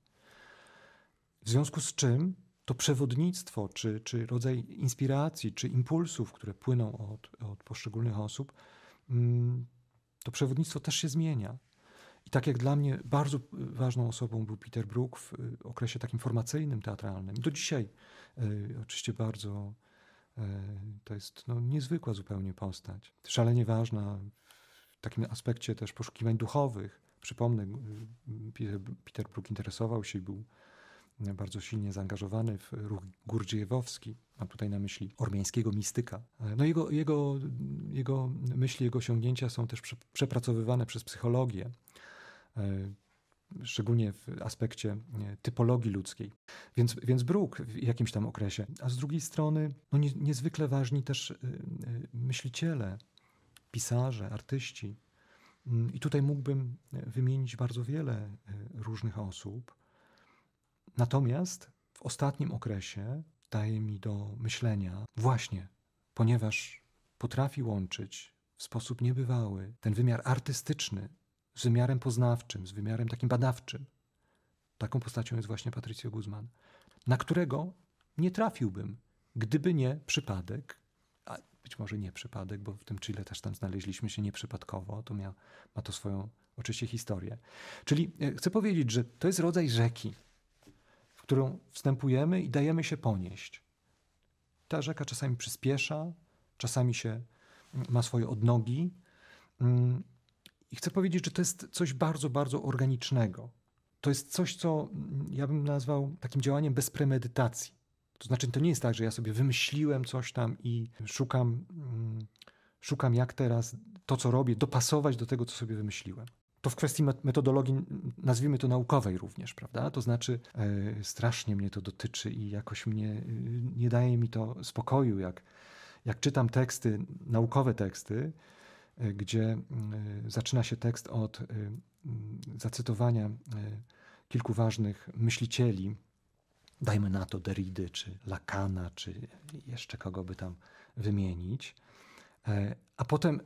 W związku z czym to przewodnictwo, czy, czy rodzaj inspiracji, czy impulsów, które płyną od, od poszczególnych osób, mm, to przewodnictwo też się zmienia. I tak jak dla mnie bardzo ważną osobą był Peter Brook w y, okresie takim formacyjnym, teatralnym. do dzisiaj y, oczywiście bardzo y, to jest no, niezwykła zupełnie postać. Szalenie ważna w takim aspekcie też poszukiwań duchowych. Przypomnę, Peter, Peter Brook interesował się i był bardzo silnie zaangażowany w ruch gurdziejewowski, mam tutaj na myśli ormiańskiego mistyka. No jego, jego, jego myśli, jego osiągnięcia są też przepracowywane przez psychologię, e, szczególnie w aspekcie e, typologii ludzkiej. Więc, więc Brook w jakimś tam okresie. A z drugiej strony no nie, niezwykle ważni też e, myśliciele, pisarze, artyści. Mm, I tutaj mógłbym wymienić bardzo wiele różnych osób, Natomiast w ostatnim okresie daje mi do myślenia, właśnie ponieważ potrafi łączyć w sposób niebywały ten wymiar artystyczny z wymiarem poznawczym, z wymiarem takim badawczym. Taką postacią jest właśnie Patricio Guzman, na którego nie trafiłbym, gdyby nie przypadek, a być może nie przypadek, bo w tym Chile też tam znaleźliśmy się nieprzypadkowo, to mia, ma to swoją oczywiście historię. Czyli e, chcę powiedzieć, że to jest rodzaj rzeki, którą wstępujemy i dajemy się ponieść. Ta rzeka czasami przyspiesza, czasami się mm, ma swoje odnogi. Mm, I chcę powiedzieć, że to jest coś bardzo, bardzo organicznego. To jest coś, co mm, ja bym nazwał takim działaniem bez premedytacji. To znaczy, to nie jest tak, że ja sobie wymyśliłem coś tam i szukam, szukam jak teraz to, co robię, dopasować do tego, co sobie wymyśliłem to w kwestii metodologii, nazwijmy to naukowej również, prawda? To znaczy, e, strasznie mnie to dotyczy i jakoś mnie, e, nie daje mi to spokoju, jak, jak czytam teksty, naukowe teksty, e, gdzie zaczyna się tekst od zacytowania kilku ważnych myślicieli, dajmy na to Derridy, czy Lacana, czy jeszcze kogo by tam wymienić, a potem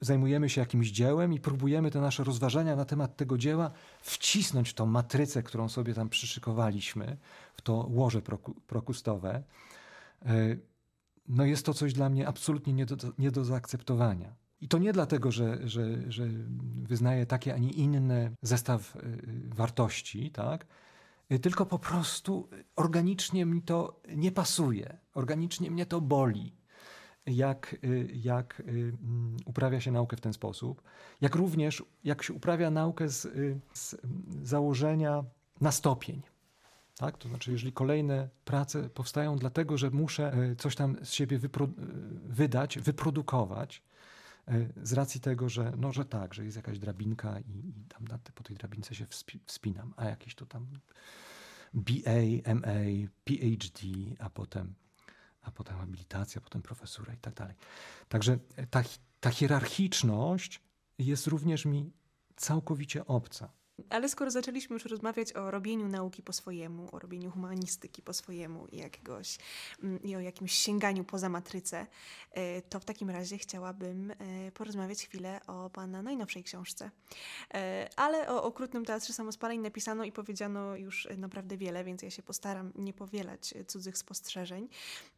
zajmujemy się jakimś dziełem i próbujemy te nasze rozważania na temat tego dzieła wcisnąć w tą matrycę, którą sobie tam przyszykowaliśmy, w to łoże prokustowe, e, no jest to coś dla mnie absolutnie nie do, nie do zaakceptowania. I to nie dlatego, że, że, że wyznaję takie, a nie inny zestaw e, wartości, tak? E, tylko po prostu organicznie mi to nie pasuje, organicznie mnie to boli jak, y, jak y, mm, uprawia się naukę w ten sposób, jak również jak się uprawia naukę z, y, z założenia na stopień. Tak? To znaczy, jeżeli kolejne prace powstają dlatego, że muszę coś tam z siebie wypro wydać, wyprodukować, z racji tego, że, no, że tak, że jest jakaś drabinka i, i tam na, po tej drabince się wspinam, a jakieś to tam BA, MA, PhD, a potem a potem habilitacja, potem profesura i tak dalej. Także e, ta, ta hierarchiczność jest również mi całkowicie obca. Ale skoro zaczęliśmy już rozmawiać o robieniu nauki po swojemu, o robieniu humanistyki po swojemu i, jakiegoś, mm, i o jakimś sięganiu poza matrycę, e, to w takim razie chciałabym e, porozmawiać chwilę o Pana najnowszej książce. E, ale o okrutnym teatrze samospaleń napisano i powiedziano już naprawdę wiele, więc ja się postaram nie powielać cudzych spostrzeżeń.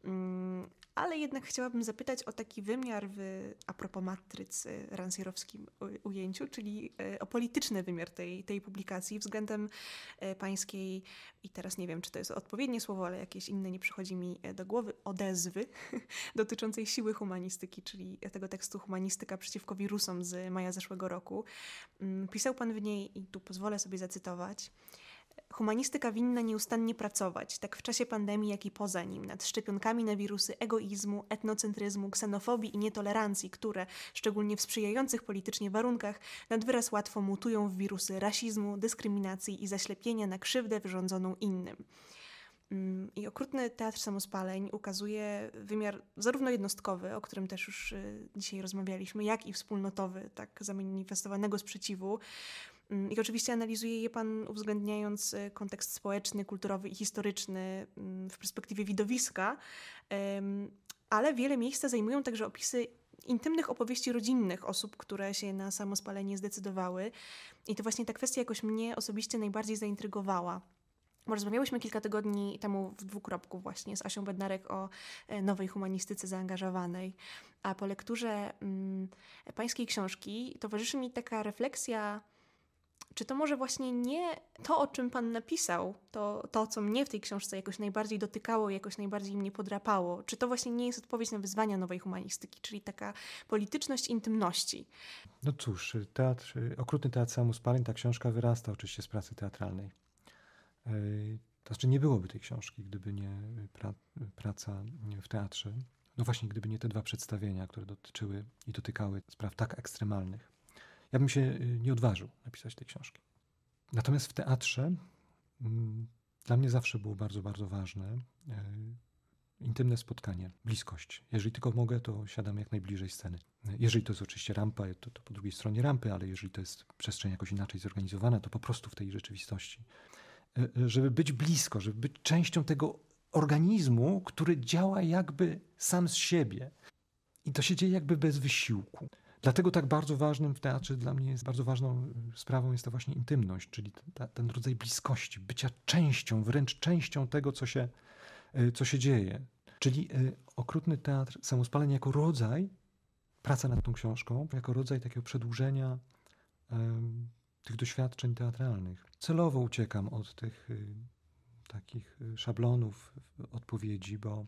Mm, ale jednak chciałabym zapytać o taki wymiar w, a propos matryc ransierowskim ujęciu, czyli e, o polityczny wymiar tej, tej publikacji względem e, pańskiej, i teraz nie wiem, czy to jest odpowiednie słowo, ale jakieś inne nie przychodzi mi e, do głowy, odezwy dotyczącej siły humanistyki, czyli tego tekstu Humanistyka przeciwko wirusom z maja zeszłego roku. Mm, pisał pan w niej, i tu pozwolę sobie zacytować, Humanistyka winna nieustannie pracować, tak w czasie pandemii, jak i poza nim, nad szczepionkami na wirusy egoizmu, etnocentryzmu, ksenofobii i nietolerancji, które, szczególnie w sprzyjających politycznie warunkach, nad wyraz łatwo mutują w wirusy rasizmu, dyskryminacji i zaślepienia na krzywdę wyrządzoną innym. Mm, I okrutny teatr samospaleń ukazuje wymiar zarówno jednostkowy, o którym też już y, dzisiaj rozmawialiśmy, jak i wspólnotowy, tak zamanifestowanego sprzeciwu, Mm, I oczywiście analizuje je Pan uwzględniając e, kontekst społeczny, kulturowy i historyczny mm, w perspektywie widowiska, ale wiele miejsca zajmują także opisy intymnych opowieści rodzinnych osób, które się na samospalenie zdecydowały. I to właśnie ta kwestia jakoś mnie osobiście najbardziej zaintrygowała. Rozmawiałyśmy kilka tygodni temu w dwukropku właśnie z Asią Bednarek o e, nowej humanistyce zaangażowanej. A po lekturze mm, pańskiej książki towarzyszy mi taka refleksja czy to może właśnie nie to, o czym Pan napisał, to, to, co mnie w tej książce jakoś najbardziej dotykało, jakoś najbardziej mnie podrapało? Czy to właśnie nie jest odpowiedź na wyzwania nowej humanistyki, czyli taka polityczność intymności? No cóż, teatr, okrutny teatr samospaleń, ta książka wyrasta oczywiście z pracy teatralnej. E, to znaczy nie byłoby tej książki, gdyby nie pra, praca w teatrze. No właśnie, gdyby nie te dwa przedstawienia, które dotyczyły i dotykały spraw tak ekstremalnych ja bym się y, nie odważył napisać tej książki. Natomiast w teatrze mm, dla mnie zawsze było bardzo, bardzo ważne y, intymne spotkanie, bliskość. Jeżeli tylko mogę, to siadam jak najbliżej sceny. Jeżeli to jest oczywiście rampa, to, to po drugiej stronie rampy, ale jeżeli to jest przestrzeń jakoś inaczej zorganizowana, to po prostu w tej rzeczywistości. Y, żeby być blisko, żeby być częścią tego organizmu, który działa jakby sam z siebie. I to się dzieje jakby bez wysiłku. Dlatego tak bardzo ważnym w teatrze dla mnie jest bardzo ważną sprawą jest to właśnie intymność, czyli ta, ten rodzaj bliskości, bycia częścią, wręcz częścią tego, co się, y, co się dzieje. Czyli y, okrutny teatr samospalenie jako rodzaj, praca nad tą książką, jako rodzaj takiego przedłużenia tych doświadczeń teatralnych. Celowo uciekam od tych y, takich szablonów odpowiedzi, bo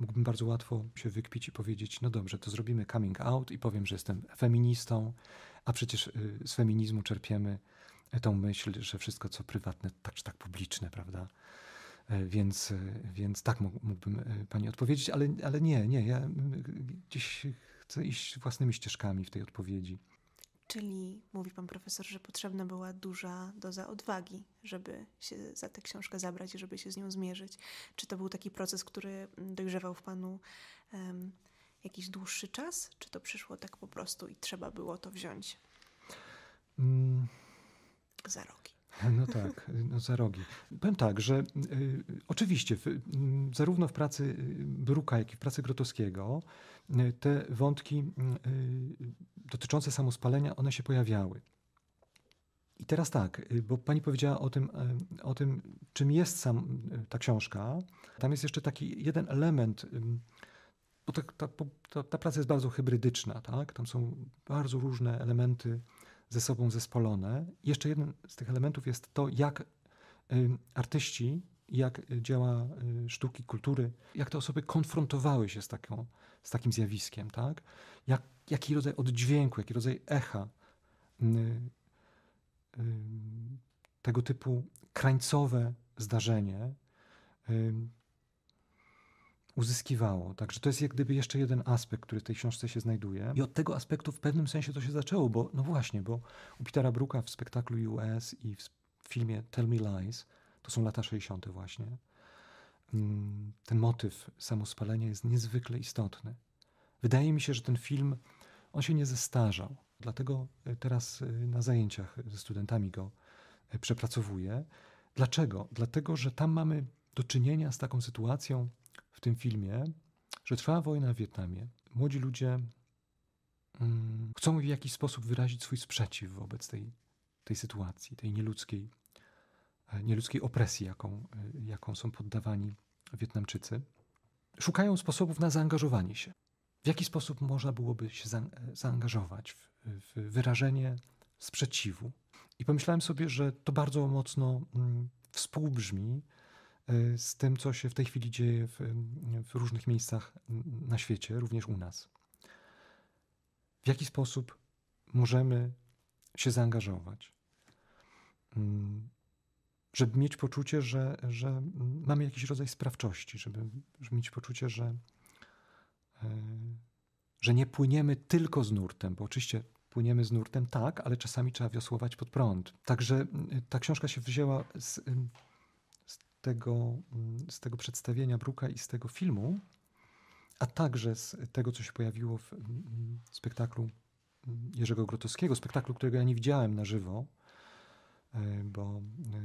mógłbym bardzo łatwo się wykpić i powiedzieć: No dobrze, to zrobimy coming out i powiem, że jestem feministą, a przecież y, z feminizmu czerpiemy y, tą myśl, że wszystko co prywatne, tak czy tak publiczne, prawda? Y, więc, więc tak mógłbym pani odpowiedzieć, ale, ale nie, nie, ja gdzieś chcę iść własnymi ścieżkami w tej odpowiedzi. Czyli mówi pan profesor, że potrzebna była duża doza odwagi, żeby się za tę książkę zabrać i żeby się z nią zmierzyć. Czy to był taki proces, który dojrzewał w panu um, jakiś dłuższy czas, czy to przyszło tak po prostu i trzeba było to wziąć? Mm. Za rogi? No tak, no za rogi. Powiem tak, że y, oczywiście w, y, zarówno w pracy y, Bruka, jak i w pracy Grotowskiego y, te wątki y, dotyczące samospalenia, one się pojawiały. I teraz tak, y, bo pani powiedziała o tym, o tym czym jest sam ta książka. Tam jest jeszcze taki jeden element, bo tak, ta, ta, ta, ta praca jest bardzo hybrydyczna, tak? Tam są bardzo różne elementy ze sobą zespolone. Jeszcze jeden z tych elementów jest to, jak y, artyści, jak dzieła y, sztuki, kultury, jak te osoby konfrontowały się z, taką, z takim zjawiskiem, tak? Jak, jaki rodzaj oddźwięku, jaki rodzaj echa y, tego typu krańcowe zdarzenie uzyskiwało. Także to jest jak gdyby jeszcze jeden aspekt, który w tej książce się znajduje. I od tego aspektu w pewnym sensie to się zaczęło, bo no właśnie, bo u Petera Bruka w spektaklu US i w filmie Tell Me Lies, to są lata 60. właśnie, mm, ten motyw samospalenia jest niezwykle istotny. Wydaje mi się, że ten film, on się nie zestarzał. Dlatego e, teraz e, na zajęciach ze studentami go e, przepracowuję. Dlaczego? Dlatego, że tam mamy do czynienia z taką sytuacją, w tym filmie, że trwa wojna w Wietnamie. Młodzi ludzie mm, chcą w jakiś sposób wyrazić swój sprzeciw wobec tej, tej sytuacji, tej nieludzkiej, e, nieludzkiej opresji, jaką, e, jaką są poddawani Wietnamczycy. Szukają sposobów na zaangażowanie się. W jaki sposób można byłoby się e, zaangażować w, w wyrażenie sprzeciwu? I pomyślałem sobie, że to bardzo mocno mm, współbrzmi Y, z tym, co się w tej chwili dzieje w, y, w różnych miejscach na świecie, również u nas. W jaki sposób możemy się zaangażować, mm, żeby mieć poczucie, że, że mamy jakiś rodzaj sprawczości, żeby, żeby mieć poczucie, że, y, że nie płyniemy tylko z nurtem, bo oczywiście płyniemy z nurtem, tak, ale czasami trzeba wiosłować pod prąd. Także ta książka się wzięła z tego, mm, z tego przedstawienia Bruka i z tego filmu, a także z tego, co się pojawiło w mm, mm, spektaklu Jerzego Grotowskiego, spektaklu, którego ja nie widziałem na żywo, e, bo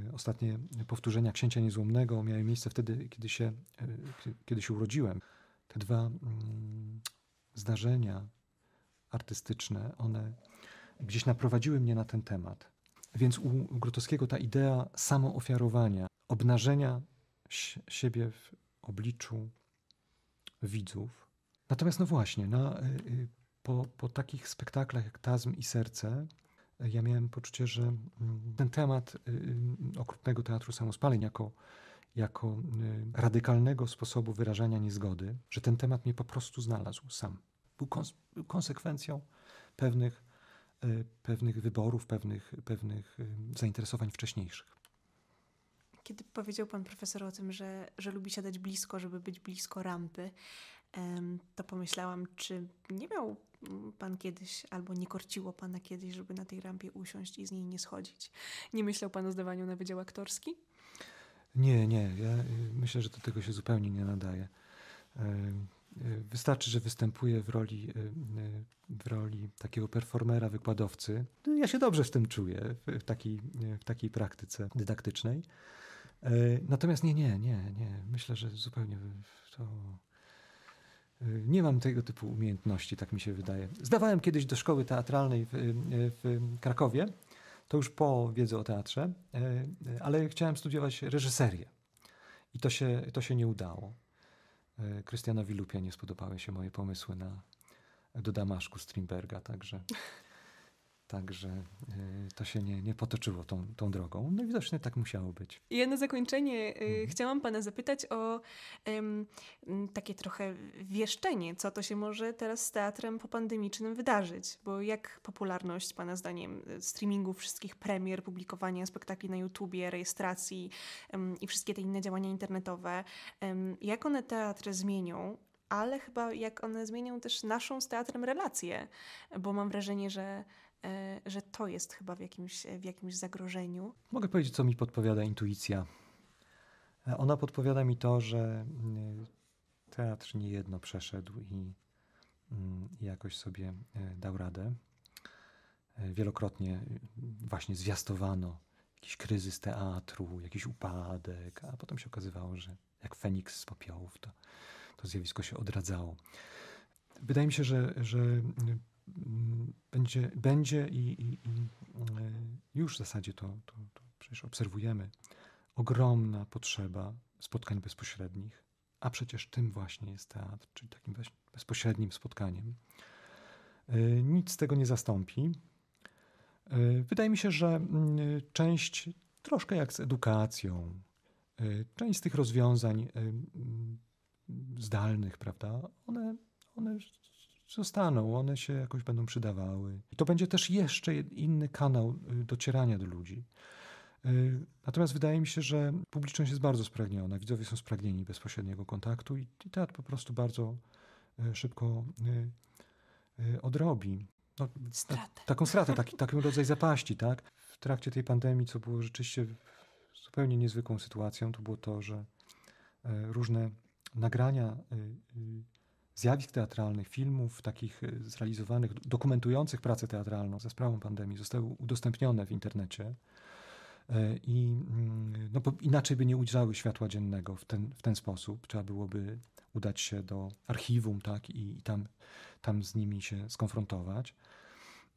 e, ostatnie powtórzenia Księcia Niezłomnego miały miejsce wtedy, kiedy się, e, kiedy się urodziłem. Te dwa zdarzenia artystyczne, one gdzieś naprowadziły mnie na ten temat. Więc u Grotowskiego ta idea samoofiarowania, obnażenia siebie w obliczu widzów. Natomiast, no właśnie, na, y, y, po, po takich spektaklach jak Tazm i Serce, y, ja miałem poczucie, że mm, ten temat okrutnego teatru samospaleń jako, jako radykalnego sposobu wyrażania niezgody, że ten temat mnie po prostu znalazł sam. Był konsekwencją pewnych, pewnych wyborów, pewnych, pewnych zainteresowań wcześniejszych. Kiedy powiedział pan profesor o tym, że, że lubi siadać blisko, żeby być blisko rampy, to pomyślałam, czy nie miał pan kiedyś, albo nie korciło pana kiedyś, żeby na tej rampie usiąść i z niej nie schodzić? Nie myślał pan o zdawaniu na wydział aktorski? Nie, nie. Ja y, myślę, że do tego się zupełnie nie nadaje. Y, y, wystarczy, że występuję w roli, w roli takiego performera, wykładowcy. No, ja się dobrze w tym czuję, w takiej, w takiej praktyce dydaktycznej. E, natomiast nie, nie, nie, nie. Myślę, że zupełnie to. E, nie mam tego typu umiejętności, tak mi się wydaje. Zdawałem kiedyś do szkoły teatralnej w, e, w Krakowie, to już po wiedzy o teatrze, ale chciałem studiować reżyserię. I to się, to się nie udało. Krystianowi Lupia nie spodobały się moje pomysły na, do Damaszku Strindberga, także Także e, to się nie, nie potoczyło tą, tą drogą. No i widocznie tak musiało być. Ja na zakończenie e, mhm. chciałam Pana zapytać o takie trochę wieszczenie, co to się może teraz z teatrem popandemicznym wydarzyć. Bo jak popularność Pana zdaniem streamingu, wszystkich premier, publikowania spektakli na YouTubie, rejestracji i wszystkie te inne działania internetowe, jak one teatr zmienią ale chyba jak one zmienią też naszą z teatrem relację, bo mam wrażenie, że E, że to jest chyba w jakimś, e, w jakimś zagrożeniu. Mogę powiedzieć, co mi podpowiada intuicja. E, ona podpowiada mi to, że teatr niejedno przeszedł i mm, jakoś sobie dał radę. Wielokrotnie właśnie zwiastowano jakiś kryzys teatru, jakiś upadek, a potem się okazywało, że jak Feniks z popiołów, to, to zjawisko się odradzało. Wydaje mi się, że, że będzie, będzie i, i, i e, już w zasadzie to, to, to przecież obserwujemy, ogromna potrzeba spotkań bezpośrednich, a przecież tym właśnie jest teatr, czyli takim bezpośrednim spotkaniem. E, nic z tego nie zastąpi. E, wydaje mi się, że część, troszkę jak z edukacją, część z tych rozwiązań zdalnych, prawda, one, one zostaną, one się jakoś będą przydawały. to będzie też jeszcze inny kanał y, docierania do ludzi. Y, natomiast wydaje mi się, że publiczność jest bardzo spragniona, widzowie są spragnieni bezpośredniego kontaktu i, teatr po prostu bardzo y, szybko odrobi. No, taką stratę, taki, taki rodzaj zapaści. Tak? W trakcie tej pandemii, co było rzeczywiście zupełnie niezwykłą sytuacją, to było to, że różne nagrania zjawisk teatralnych, filmów takich y, zrealizowanych, dokumentujących pracę teatralną ze sprawą pandemii zostały udostępnione w internecie y, i mm, no, inaczej by nie ujrzały światła dziennego w ten, w ten sposób. Trzeba byłoby udać się do archiwum tak, i, i tam, tam z nimi się skonfrontować.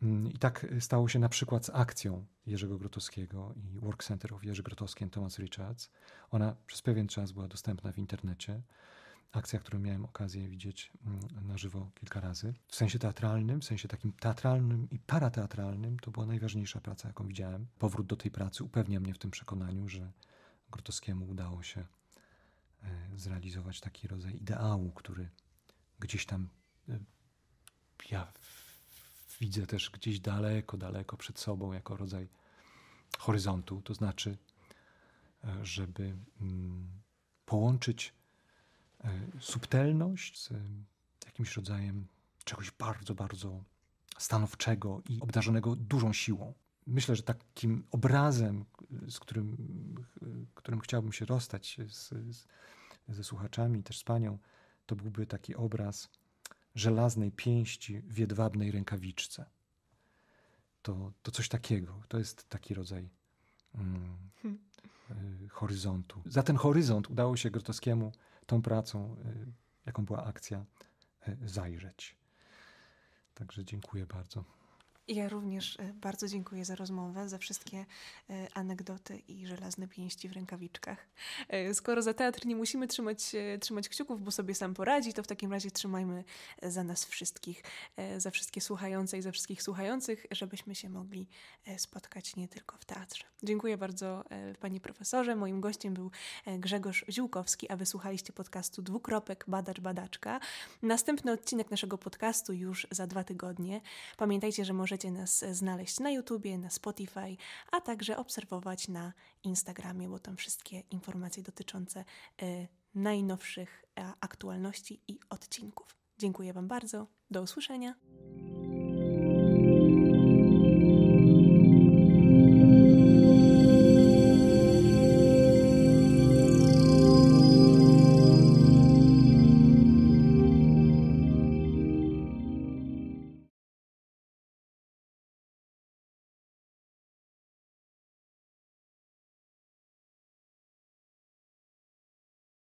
Mm, I tak stało się na przykład z akcją Jerzego Grotowskiego i Work Center of Jerzy Grotowski and Thomas Richards. Ona przez pewien czas była dostępna w internecie akcja, którą miałem okazję widzieć mm, na żywo kilka razy. W sensie teatralnym, w sensie takim teatralnym i parateatralnym, to była najważniejsza praca, jaką widziałem. Powrót do tej pracy upewnia mnie w tym przekonaniu, że Grotowskiemu udało się e, zrealizować taki rodzaj ideału, który gdzieś tam e, ja widzę też gdzieś daleko, daleko przed sobą jako rodzaj horyzontu, to znaczy, e, żeby mm, połączyć E, subtelność, z e, jakimś rodzajem czegoś bardzo, bardzo stanowczego i obdarzonego dużą siłą. Myślę, że takim obrazem, z którym, e, którym chciałbym się rozstać z, z, ze słuchaczami, też z panią, to byłby taki obraz żelaznej pięści w jedwabnej rękawiczce. To, to coś takiego. To jest taki rodzaj mm, hmm. horyzontu. Za ten horyzont udało się Grotowskiemu tą pracą, y, jaką była akcja, y, zajrzeć. Także dziękuję bardzo. Ja również e, bardzo dziękuję za rozmowę, za wszystkie e, anegdoty i żelazne pięści w rękawiczkach. E, skoro za teatr nie musimy trzymać, trzymać kciuków, bo sobie sam poradzi, to w takim razie trzymajmy za nas wszystkich, za wszystkie słuchające i za wszystkich słuchających, żebyśmy się mogli spotkać nie tylko w teatrze. Dziękuję bardzo Panie Profesorze. Moim gościem był Grzegorz Ziłkowski. a wysłuchaliście podcastu Dwukropek Badacz Badaczka. Następny odcinek naszego podcastu już za dwa tygodnie. Pamiętajcie, że może możecie nas e, znaleźć na YouTubie, na Spotify, a także obserwować na Instagramie, bo tam wszystkie informacje dotyczące e, najnowszych e, aktualności i odcinków. Dziękuję Wam bardzo. Do usłyszenia.